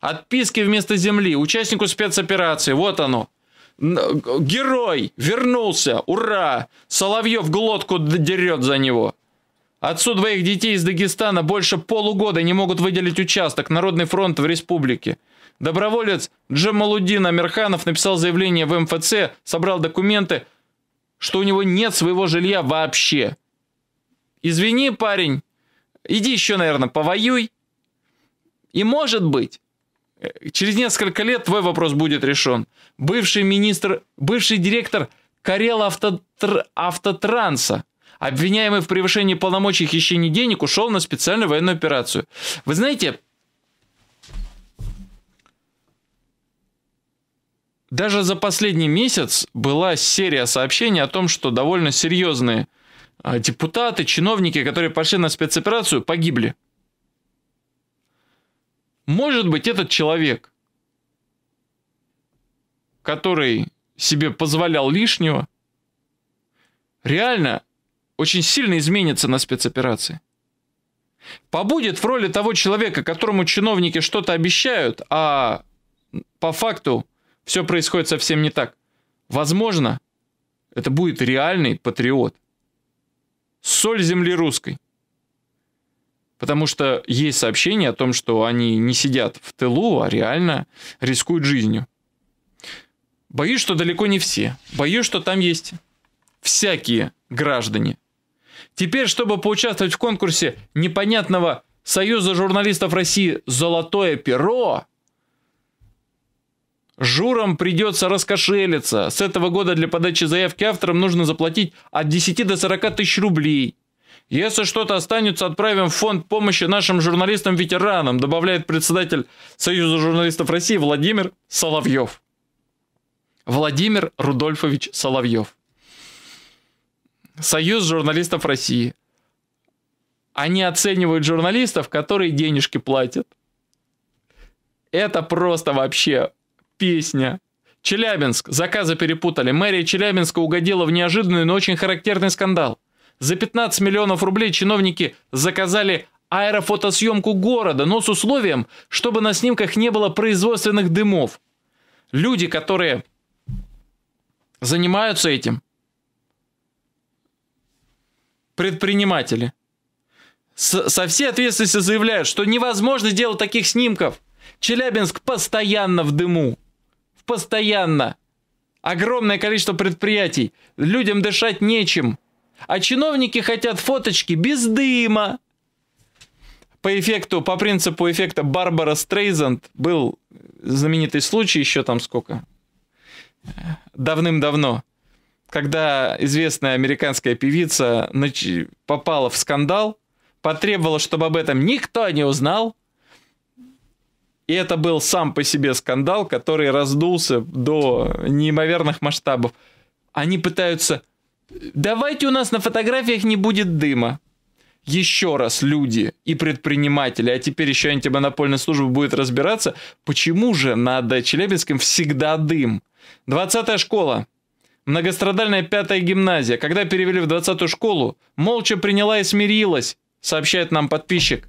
Отписки вместо земли, участнику спецоперации, вот оно – Герой вернулся, ура! Соловьев глотку дерет за него. Отцу двоих детей из Дагестана больше полугода не могут выделить участок Народный фронт в республике. Доброволец Джамалудин Амирханов написал заявление в МФЦ, собрал документы, что у него нет своего жилья вообще. Извини, парень, иди еще, наверное, повоюй. И может быть, Э, через несколько лет твой вопрос будет решен. Бывший министр, бывший директор Карел автотр, Автотранса, обвиняемый в превышении полномочий и хищении денег, ушел на специальную военную операцию. Вы знаете, даже за последний месяц была серия сообщений о том, что довольно серьезные а, депутаты, чиновники, которые пошли на спецоперацию, погибли. Может быть, этот человек, который себе позволял лишнего, реально очень сильно изменится на спецоперации. Побудет в роли того человека, которому чиновники что-то обещают, а по факту все происходит совсем не так. Возможно, это будет реальный патриот. Соль земли русской. Потому что есть сообщения о том, что они не сидят в тылу, а реально рискуют жизнью. Боюсь, что далеко не все. Боюсь, что там есть всякие граждане. Теперь, чтобы поучаствовать в конкурсе непонятного Союза журналистов России «Золотое перо», Журам придется раскошелиться. С этого года для подачи заявки авторам нужно заплатить от 10 до 40 тысяч рублей – если что-то останется, отправим в фонд помощи нашим журналистам-ветеранам, добавляет председатель Союза журналистов России Владимир Соловьев. Владимир Рудольфович Соловьев. Союз журналистов России. Они оценивают журналистов, которые денежки платят. Это просто вообще песня. Челябинск. Заказы перепутали. Мэрия Челябинска угодила в неожиданный, но очень характерный скандал. За 15 миллионов рублей чиновники заказали аэрофотосъемку города, но с условием, чтобы на снимках не было производственных дымов. Люди, которые занимаются этим, предприниматели, со всей ответственностью заявляют, что невозможно делать таких снимков. Челябинск постоянно в дыму. Постоянно. Огромное количество предприятий. Людям дышать нечем. А чиновники хотят фоточки без дыма. По эффекту, по принципу эффекта Барбара Стрейзанд был знаменитый случай еще там сколько? Давным-давно когда известная американская певица попала в скандал, потребовала, чтобы об этом никто не узнал. И это был сам по себе скандал, который раздулся до неимоверных масштабов. Они пытаются Давайте у нас на фотографиях не будет дыма. Еще раз люди и предприниматели, а теперь еще антимонопольная служба будет разбираться, почему же над Челябинском всегда дым. 20 школа. Многострадальная пятая гимназия, когда перевели в 20-ю школу, молча приняла и смирилась, сообщает нам подписчик.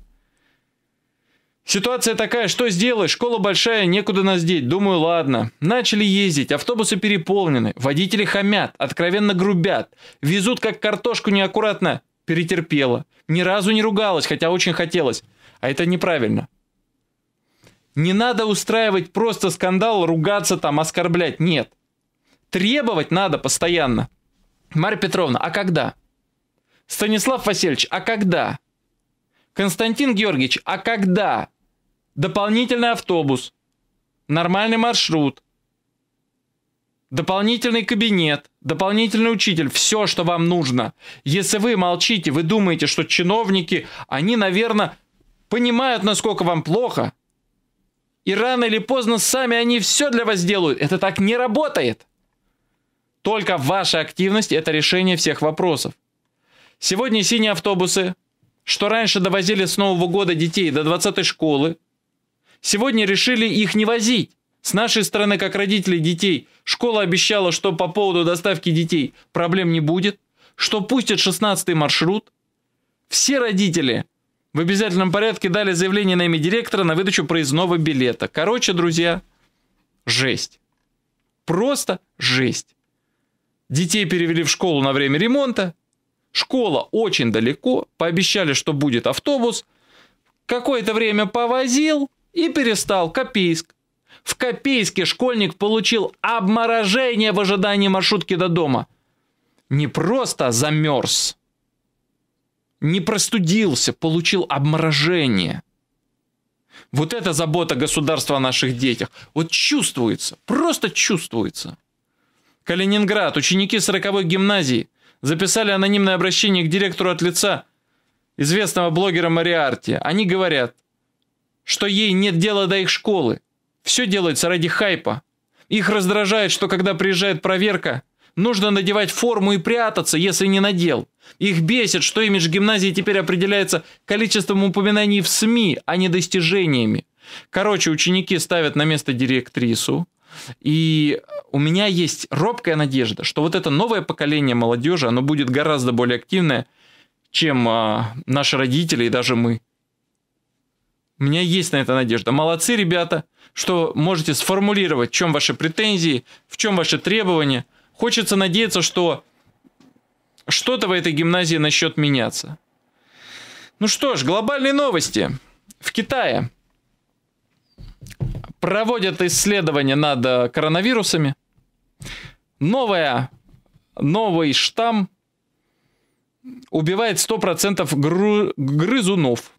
Ситуация такая, что сделаешь, школа большая, некуда нас деть. Думаю, ладно. Начали ездить, автобусы переполнены, водители хамят, откровенно грубят, везут как картошку неаккуратно. Перетерпела. Ни разу не ругалась, хотя очень хотелось. А это неправильно. Не надо устраивать просто скандал, ругаться там, оскорблять. Нет. Требовать надо постоянно. Марья Петровна, а когда? Станислав Васильевич, а когда? Константин Георгиевич, а когда? дополнительный автобус, нормальный маршрут, дополнительный кабинет, дополнительный учитель, все, что вам нужно. Если вы молчите, вы думаете, что чиновники, они, наверное, понимают, насколько вам плохо, и рано или поздно сами они все для вас сделают. Это так не работает. Только ваша активность – это решение всех вопросов. Сегодня синие автобусы, что раньше довозили с Нового года детей до 20 школы, Сегодня решили их не возить. С нашей стороны, как родители детей, школа обещала, что по поводу доставки детей проблем не будет, что пустят 16-й маршрут. Все родители в обязательном порядке дали заявление на имя директора на выдачу проездного билета. Короче, друзья, жесть. Просто жесть. Детей перевели в школу на время ремонта. Школа очень далеко. Пообещали, что будет автобус. Какое-то время повозил, и перестал Копейск. В Копейске школьник получил обморожение в ожидании маршрутки до дома. Не просто замерз, не простудился, получил обморожение. Вот эта забота государства о наших детях. Вот чувствуется, просто чувствуется. Калининград. Ученики 40-й гимназии записали анонимное обращение к директору от лица известного блогера Мариарти. Они говорят – что ей нет дела до их школы. Все делается ради хайпа. Их раздражает, что когда приезжает проверка, нужно надевать форму и прятаться, если не надел. Их бесит, что имидж гимназии теперь определяется количеством упоминаний в СМИ, а не достижениями. Короче, ученики ставят на место директрису. И у меня есть робкая надежда, что вот это новое поколение молодежи, оно будет гораздо более активное, чем а, наши родители и даже мы. У меня есть на это надежда. Молодцы, ребята, что можете сформулировать, в чем ваши претензии, в чем ваши требования. Хочется надеяться, что что-то в этой гимназии начнет меняться. Ну что ж, глобальные новости. В Китае проводят исследования над э, коронавирусами. Новая, новый штамм убивает 100% гру, грызунов.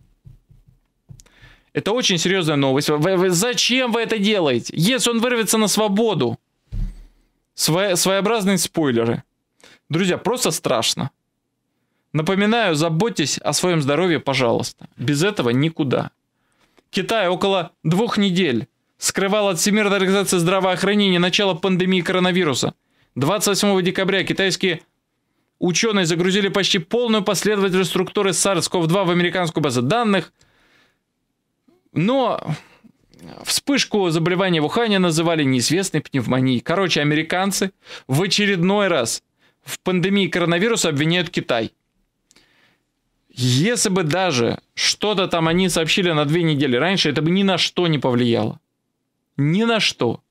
Это очень серьезная новость. Вы, вы, зачем вы это делаете? Если он вырвется на свободу. Свои, своеобразные спойлеры. Друзья, просто страшно. Напоминаю, заботьтесь о своем здоровье, пожалуйста. Без этого никуда. Китай около двух недель скрывал от Всемирной организации здравоохранения начало пандемии коронавируса. 28 декабря китайские ученые загрузили почти полную последовательность структуры SARS-CoV-2 в американскую базу данных – но Вспышку заболевания в Ухане называли неизвестной пневмонией. Короче, американцы в очередной раз в пандемии коронавируса обвиняют Китай. Если бы даже что-то там они сообщили на две недели раньше, это бы ни на что не повлияло. Ни на что.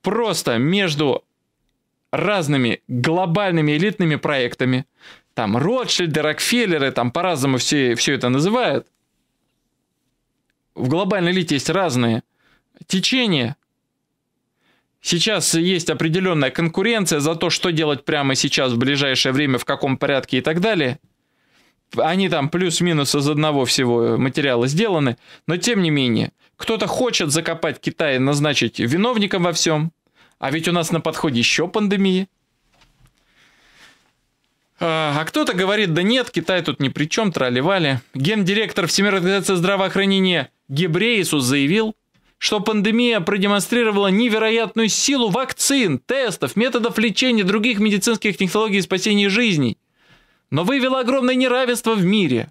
Просто между разными глобальными элитными проектами, там Ротшильды, Рокфеллеры, там по-разному все, все это называют – в глобальной элите есть разные течения. Сейчас есть определенная конкуренция за то, что делать прямо сейчас, в ближайшее время, в каком порядке и так далее. Они там плюс-минус из одного всего материала сделаны. Но тем не менее, кто-то хочет закопать Китай и назначить виновником во всем. А ведь у нас на подходе еще пандемия. А, а кто-то говорит, да нет, Китай тут ни при чем, тролливали. Гендиректор Всемирной организации здравоохранения Гебреисус заявил, что пандемия продемонстрировала невероятную силу вакцин, тестов, методов лечения, других медицинских технологий спасения жизней, но вывела огромное неравенство в мире.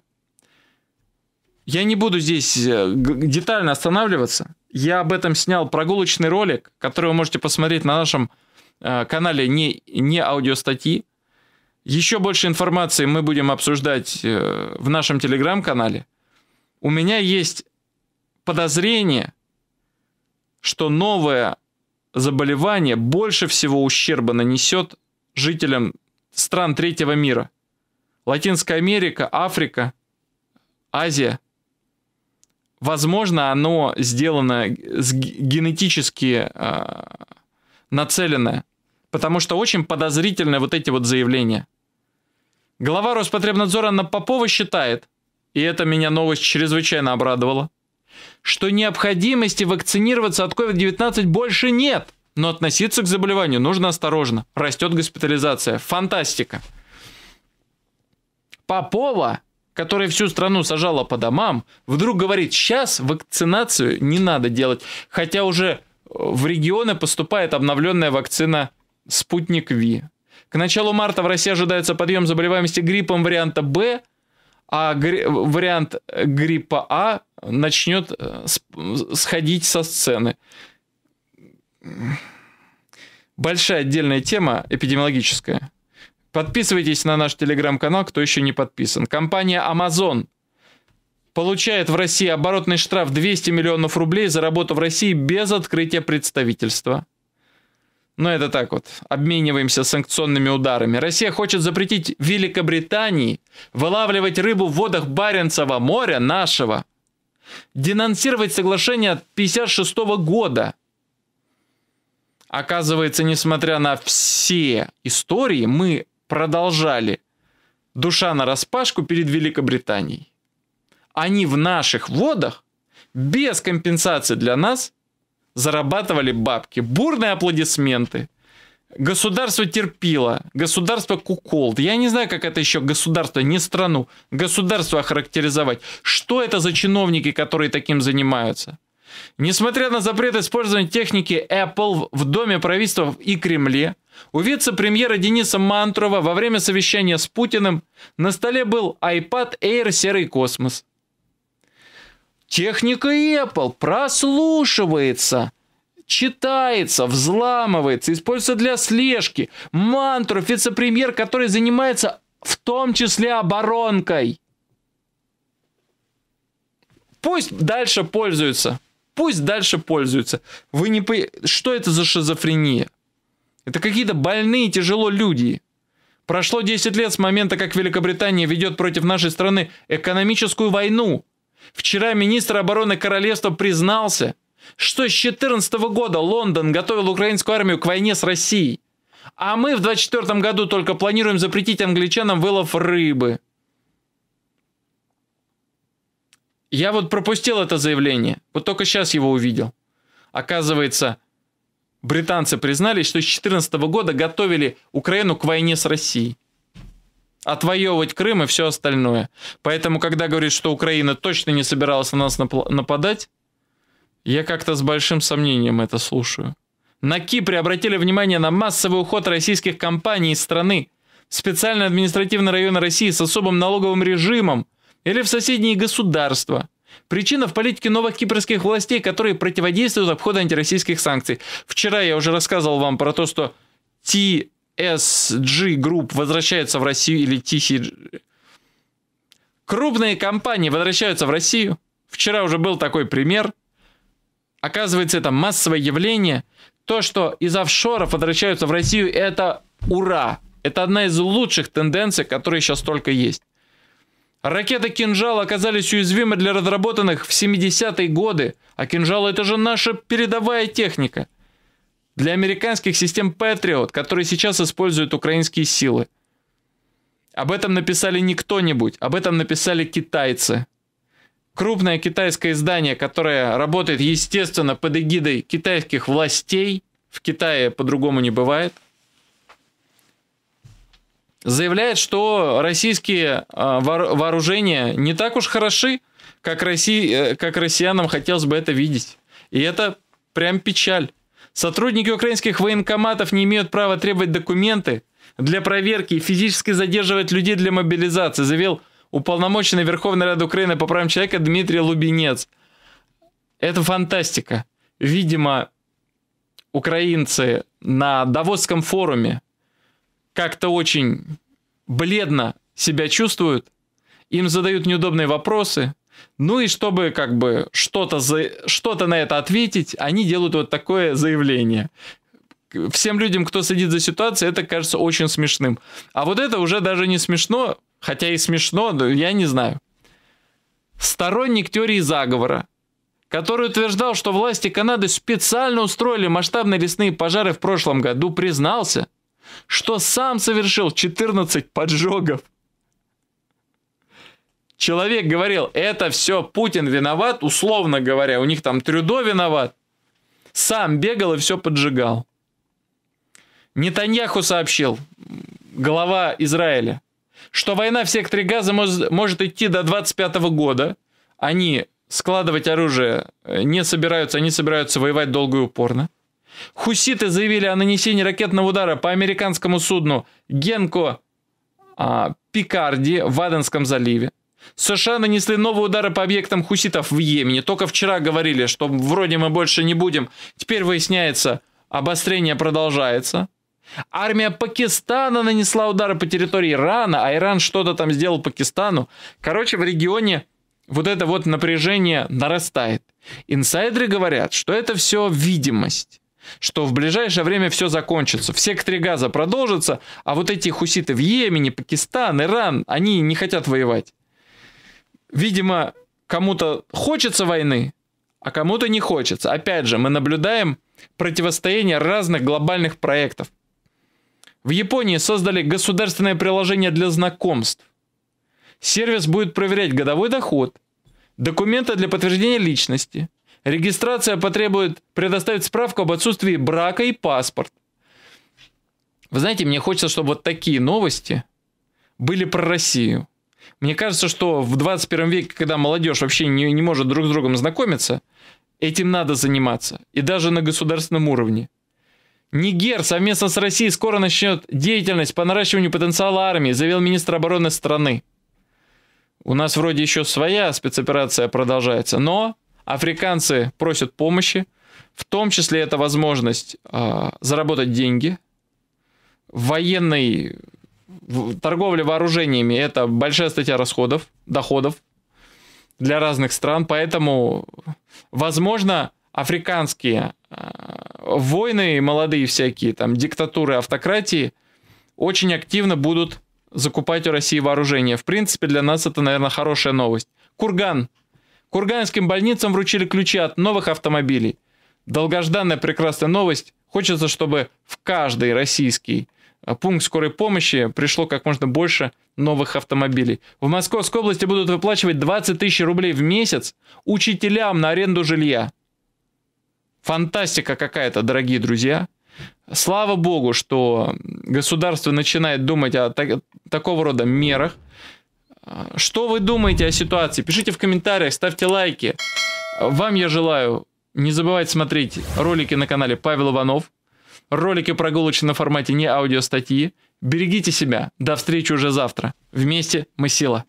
Я не буду здесь э, детально останавливаться. Я об этом снял прогулочный ролик, который вы можете посмотреть на нашем э, канале не, не аудиостатьи. Еще больше информации мы будем обсуждать э, в нашем телеграм-канале. У меня есть подозрение, что новое заболевание больше всего ущерба нанесет жителям стран третьего мира. Латинская Америка, Африка, Азия. Возможно, оно сделано генетически э, нацеленное потому что очень подозрительны вот эти вот заявления. Глава Роспотребнадзора Анна Попова считает, и это меня новость чрезвычайно обрадовала, что необходимости вакцинироваться от COVID-19 больше нет, но относиться к заболеванию нужно осторожно. Растет госпитализация. Фантастика. Попова, которая всю страну сажала по домам, вдруг говорит, сейчас вакцинацию не надо делать, хотя уже в регионы поступает обновленная вакцина спутник ВИ. К началу марта в России ожидается подъем заболеваемости гриппом варианта Б, а гри- вариант гриппа А начнет э, сходить со сцены. Большая отдельная тема эпидемиологическая. Подписывайтесь на наш телеграм-канал, кто еще не подписан. Компания Amazon получает в России оборотный штраф 200 миллионов рублей за работу в России без открытия представительства. Но ну, это так вот, обмениваемся санкционными ударами. Россия хочет запретить Великобритании вылавливать рыбу в водах Баренцева моря нашего. Денонсировать соглашение 56 года. Оказывается, несмотря на все истории, мы продолжали душа на распашку перед Великобританией. Они в наших водах без компенсации для нас – зарабатывали бабки. Бурные аплодисменты. Государство терпило, государство куколд. Я не знаю, как это еще государство, не страну, государство охарактеризовать. Что это за чиновники, которые таким занимаются? Несмотря на запрет использования техники Apple в Доме правительства и Кремле, у вице-премьера Дениса Мантурова во время совещания с Путиным на столе был iPad Air серый космос. Техника Apple прослушивается, читается, взламывается, используется для слежки. Мантру вице-премьер, который занимается в том числе оборонкой. Пусть дальше пользуются. Пусть дальше пользуются. Вы не по... Что это за шизофрения? Это какие-то больные тяжело люди. Прошло 10 лет с момента, как Великобритания ведет против нашей страны экономическую войну. Вчера министр обороны королевства признался, что с 2014 года Лондон готовил украинскую армию к войне с Россией. А мы в 2024 году только планируем запретить англичанам вылов рыбы. Я вот пропустил это заявление, вот только сейчас его увидел. Оказывается, британцы признались, что с 2014 года готовили Украину к войне с Россией отвоевывать Крым и все остальное. Поэтому, когда говорит, что Украина точно не собиралась на нас нападать, я как-то с большим сомнением это слушаю. На Кипре обратили внимание на массовый уход российских компаний из страны. Специальный административный район России с особым налоговым режимом или в соседние государства. Причина в политике новых кипрских властей, которые противодействуют обходу антироссийских санкций. Вчера я уже рассказывал вам про то, что Ти SG Group возвращается в Россию или TCG. Крупные компании возвращаются в Россию. Вчера уже был такой пример. Оказывается, это массовое явление. То, что из офшоров возвращаются в Россию, это ура. Это одна из лучших тенденций, которые сейчас только есть. Ракеты «Кинжал» оказались уязвимы для разработанных в 70-е годы, а «Кинжал» — это же наша передовая техника – для американских систем Patriot, которые сейчас используют украинские силы. Об этом написали не кто-нибудь, об этом написали китайцы. Крупное китайское издание, которое работает, естественно, под эгидой китайских властей, в Китае по-другому не бывает, заявляет, что российские а, вооружения не так уж хороши, как, России, э, как россиянам хотелось бы это видеть. И это прям печаль. Сотрудники украинских военкоматов не имеют права требовать документы для проверки и физически задерживать людей для мобилизации, заявил уполномоченный Верховной Рады Украины по правам человека Дмитрий Лубинец. Это фантастика. Видимо, украинцы на Давосском форуме как-то очень бледно себя чувствуют, им задают неудобные вопросы, ну и чтобы как бы что-то за... что-то на это ответить, они делают вот такое заявление. Всем людям, кто следит за ситуацией, это кажется очень смешным. А вот это уже даже не смешно, хотя и смешно, но я не знаю. Сторонник теории заговора, который утверждал, что власти Канады специально устроили масштабные лесные пожары в прошлом году, признался, что сам совершил 14 поджогов человек говорил, это все Путин виноват, условно говоря, у них там Трюдо виноват, сам бегал и все поджигал. Нетаньяху сообщил, глава Израиля, что война в секторе Газа может идти до 25 года. Они складывать оружие э, не собираются, они собираются воевать долго и упорно. Хуситы заявили о нанесении ракетного удара по американскому судну Генко а, Пикарди в Аденском заливе. США нанесли новые удары по объектам хуситов в Йемене. Только вчера говорили, что вроде мы больше не будем. Теперь выясняется, обострение продолжается. Армия Пакистана нанесла удары по территории Ирана, а Иран что-то там сделал Пакистану. Короче, в регионе вот это вот напряжение нарастает. Инсайдеры говорят, что это все видимость что в ближайшее время все закончится. В секторе газа продолжится, а вот эти хуситы в Йемене, Пакистан, Иран, они не хотят воевать видимо, кому-то хочется войны, а кому-то не хочется. Опять же, мы наблюдаем противостояние разных глобальных проектов. В Японии создали государственное приложение для знакомств. Сервис будет проверять годовой доход, документы для подтверждения личности. Регистрация потребует предоставить справку об отсутствии брака и паспорт. Вы знаете, мне хочется, чтобы вот такие новости были про Россию. Мне кажется, что в 21 веке, когда молодежь вообще не, не может друг с другом знакомиться, этим надо заниматься. И даже на государственном уровне. Нигер совместно с Россией скоро начнет деятельность по наращиванию потенциала армии, заявил министр обороны страны. У нас вроде еще своя спецоперация продолжается, но африканцы просят помощи. В том числе это возможность э, заработать деньги, военный торговля вооружениями – это большая статья расходов, доходов для разных стран, поэтому, возможно, африканские э, войны молодые всякие, там, диктатуры, автократии очень активно будут закупать у России вооружение. В принципе, для нас это, наверное, хорошая новость. Курган. Курганским больницам вручили ключи от новых автомобилей. Долгожданная прекрасная новость. Хочется, чтобы в каждый российский а пункт скорой помощи пришло как можно больше новых автомобилей. В Московской области будут выплачивать 20 тысяч рублей в месяц учителям на аренду жилья. Фантастика какая-то, дорогие друзья. Слава богу, что государство начинает думать о так, такого рода мерах. Что вы думаете о ситуации? Пишите в комментариях, ставьте лайки. Вам я желаю не забывайте смотреть ролики на канале Павел Иванов. Ролики прогулочные на формате не аудио аудиостатьи. Берегите себя. До встречи уже завтра. Вместе мы сила.